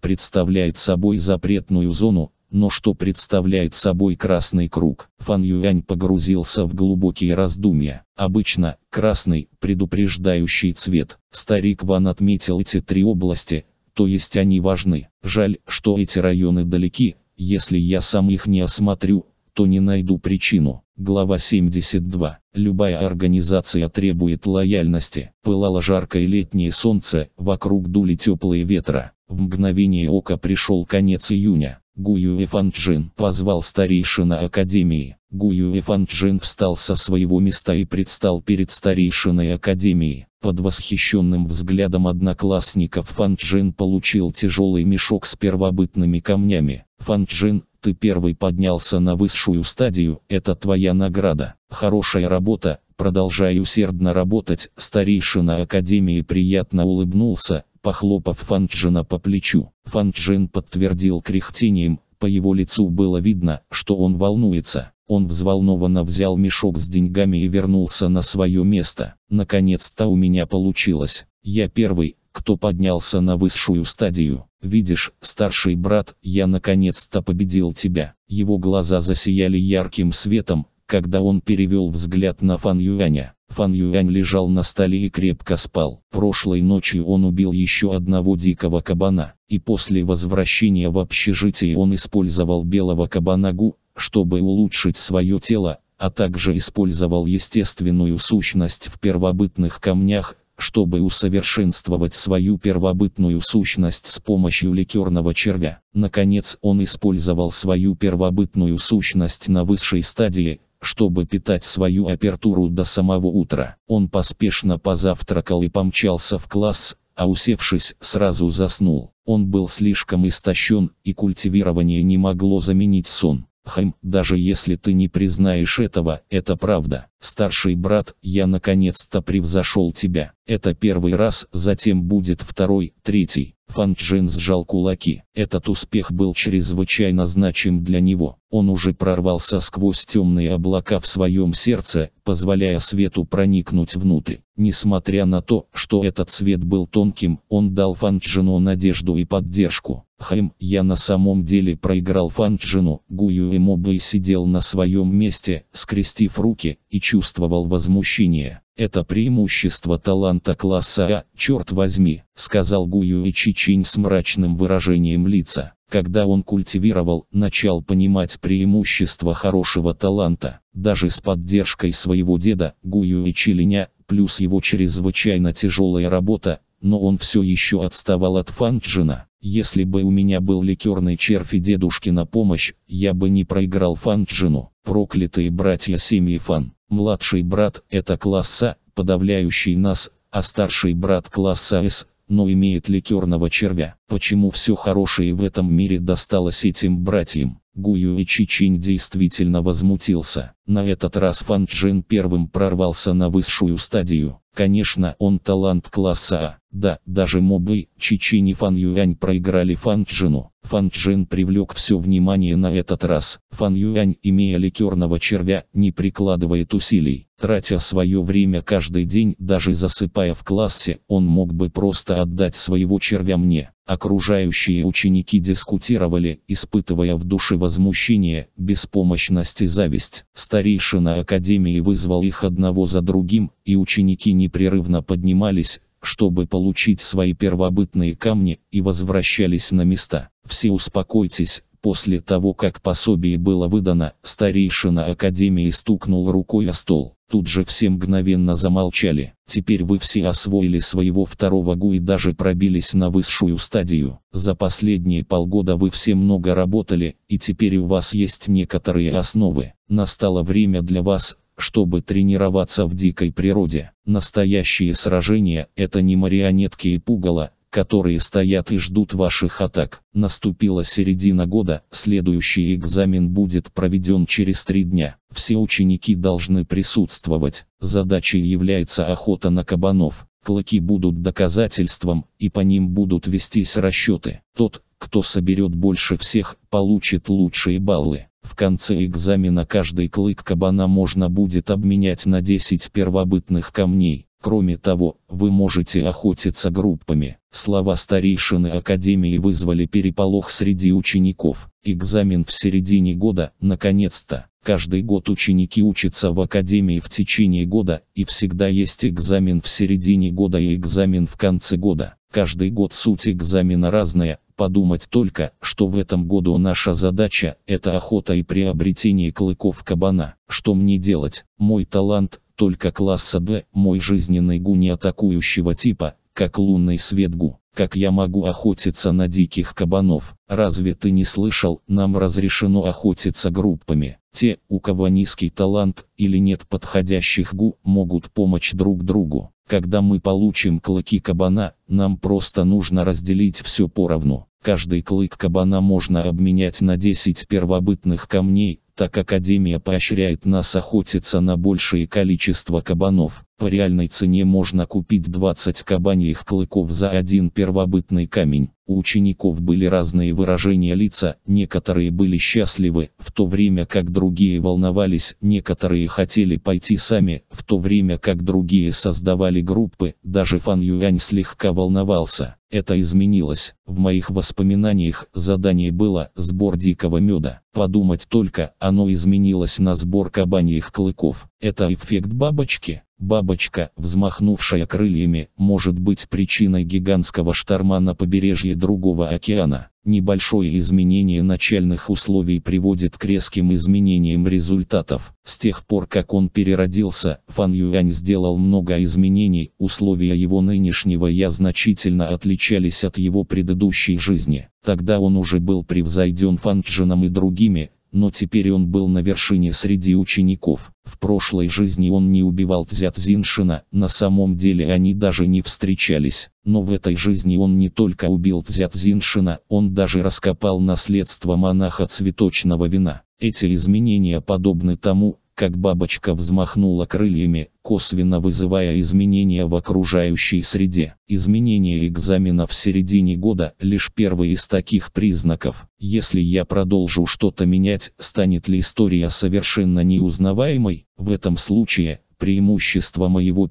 представляет собой запретную зону, но что представляет собой красный круг. Фан Юань погрузился в глубокие раздумья. Обычно, красный, предупреждающий цвет. Старик Ван отметил эти три области, то есть они важны. Жаль, что эти районы далеки, если я сам их не осмотрю, то не найду причину. Глава 72. Любая организация требует лояльности. Пылало жаркое летнее солнце, вокруг дули теплые ветра. В мгновение ока пришел конец июня. Гую Эфанджин позвал старейшина Академии. Гую Эфанджин встал со своего места и предстал перед старейшиной Академии. Под восхищенным взглядом одноклассников Фан Джин получил тяжелый мешок с первобытными камнями. Фан Джин, ты первый поднялся на высшую стадию, это твоя награда. Хорошая работа, продолжай усердно работать. Старейшина Академии приятно улыбнулся, похлопав Фанчжина по плечу. Фанчжин подтвердил кряхтением, по его лицу было видно, что он волнуется. Он взволнованно взял мешок с деньгами и вернулся на свое место. Наконец-то у меня получилось. Я первый, кто поднялся на высшую стадию. Видишь, старший брат, я наконец-то победил тебя. Его глаза засияли ярким светом, когда он перевел взгляд на Фан Юаня. Фан Юань лежал на столе и крепко спал. Прошлой ночью он убил еще одного дикого кабана, и после возвращения в общежитие он использовал белого кабана Гу, чтобы улучшить свое тело, а также использовал естественную сущность в первобытных камнях, чтобы усовершенствовать свою первобытную сущность с помощью ликерного червя. Наконец он использовал свою первобытную сущность на высшей стадии, чтобы питать свою апертуру до самого утра. Он поспешно позавтракал и помчался в класс, а усевшись, сразу заснул. Он был слишком истощен, и культивирование не могло заменить сон. Хэм, даже если ты не признаешь этого, это правда. Старший брат, я наконец-то превзошел тебя. Это первый раз, затем будет второй, третий. Фан Джин сжал кулаки. Этот успех был чрезвычайно значим для него. Он уже прорвался сквозь темные облака в своем сердце, позволяя свету проникнуть внутрь. Несмотря на то, что этот свет был тонким, он дал Фанчжину надежду и поддержку. Хэм, я на самом деле проиграл Фанчжину, Гую и сидел на своем месте, скрестив руки, и чувствовал возмущение. Это преимущество таланта класса А, черт возьми, сказал Гую и Чичинь с мрачным выражением лица. Когда он культивировал, начал понимать преимущество хорошего таланта, даже с поддержкой своего деда, Гую и Чилиня, плюс его чрезвычайно тяжелая работа, но он все еще отставал от Фанчжина. Если бы у меня был ликерный червь и дедушкина помощь, я бы не проиграл Фанчжину, проклятые братья семьи Фан. Младший брат – это класса, подавляющий нас, а старший брат класса С, но имеет ликерного червя. Почему все хорошее в этом мире досталось этим братьям? Гую и Чичинь действительно возмутился. На этот раз Фан Джин первым прорвался на высшую стадию. Конечно, он талант класса А. Да, даже мобы, Чичини Фан Юань проиграли Фан Чжину. Фан Чжин привлек все внимание на этот раз. Фан Юань, имея ликерного червя, не прикладывает усилий. Тратя свое время каждый день, даже засыпая в классе, он мог бы просто отдать своего червя мне. Окружающие ученики дискутировали, испытывая в душе возмущение, беспомощность и зависть. Старейшина Академии вызвал их одного за другим, и ученики непрерывно поднимались, чтобы получить свои первобытные камни, и возвращались на места. Все успокойтесь, после того как пособие было выдано, старейшина Академии стукнул рукой о стол. Тут же все мгновенно замолчали. Теперь вы все освоили своего второго гу и даже пробились на высшую стадию. За последние полгода вы все много работали, и теперь у вас есть некоторые основы. Настало время для вас, чтобы тренироваться в дикой природе. Настоящие сражения – это не марионетки и пугало, которые стоят и ждут ваших атак. Наступила середина года, следующий экзамен будет проведен через три дня. Все ученики должны присутствовать. Задачей является охота на кабанов. Клыки будут доказательством, и по ним будут вестись расчеты. Тот, кто соберет больше всех, получит лучшие баллы. В конце экзамена каждый клык кабана можно будет обменять на 10 первобытных камней. Кроме того, вы можете охотиться группами. Слова старейшины Академии вызвали переполох среди учеников. Экзамен в середине года, наконец-то. Каждый год ученики учатся в Академии в течение года, и всегда есть экзамен в середине года и экзамен в конце года. Каждый год суть экзамена разная, подумать только, что в этом году наша задача – это охота и приобретение клыков кабана. Что мне делать? Мой талант – только класса Б, мой жизненный гу не атакующего типа, как лунный свет гу. Как я могу охотиться на диких кабанов? Разве ты не слышал, нам разрешено охотиться группами. Те, у кого низкий талант или нет подходящих гу, могут помочь друг другу. Когда мы получим клыки кабана, нам просто нужно разделить все поровну. Каждый клык кабана можно обменять на 10 первобытных камней, так Академия поощряет нас охотиться на большее количество кабанов. По реальной цене можно купить 20 кабаньих клыков за один первобытный камень. У учеников были разные выражения лица, некоторые были счастливы, в то время как другие волновались, некоторые хотели пойти сами, в то время как другие создавали группы, даже Фан Юань слегка волновался. Это изменилось. В моих воспоминаниях задание было «Сбор дикого меда». Подумать только, оно изменилось на сбор кабаньих клыков. Это эффект бабочки. Бабочка, взмахнувшая крыльями, может быть причиной гигантского шторма на побережье другого океана. Небольшое изменение начальных условий приводит к резким изменениям результатов. С тех пор, как он переродился, Фан Юань сделал много изменений, условия его нынешнего «я» значительно отличались от его предыдущей жизни. Тогда он уже был превзойден Фан Чжином и другими, но теперь он был на вершине среди учеников. В прошлой жизни он не убивал Цзятзиншина, на самом деле они даже не встречались. Но в этой жизни он не только убил Цзятзиншина, он даже раскопал наследство монаха цветочного вина. Эти изменения подобны тому, как бабочка взмахнула крыльями, косвенно вызывая изменения в окружающей среде. Изменение экзамена в середине года – лишь первый из таких признаков. Если я продолжу что-то менять, станет ли история совершенно неузнаваемой? В этом случае, преимущество моего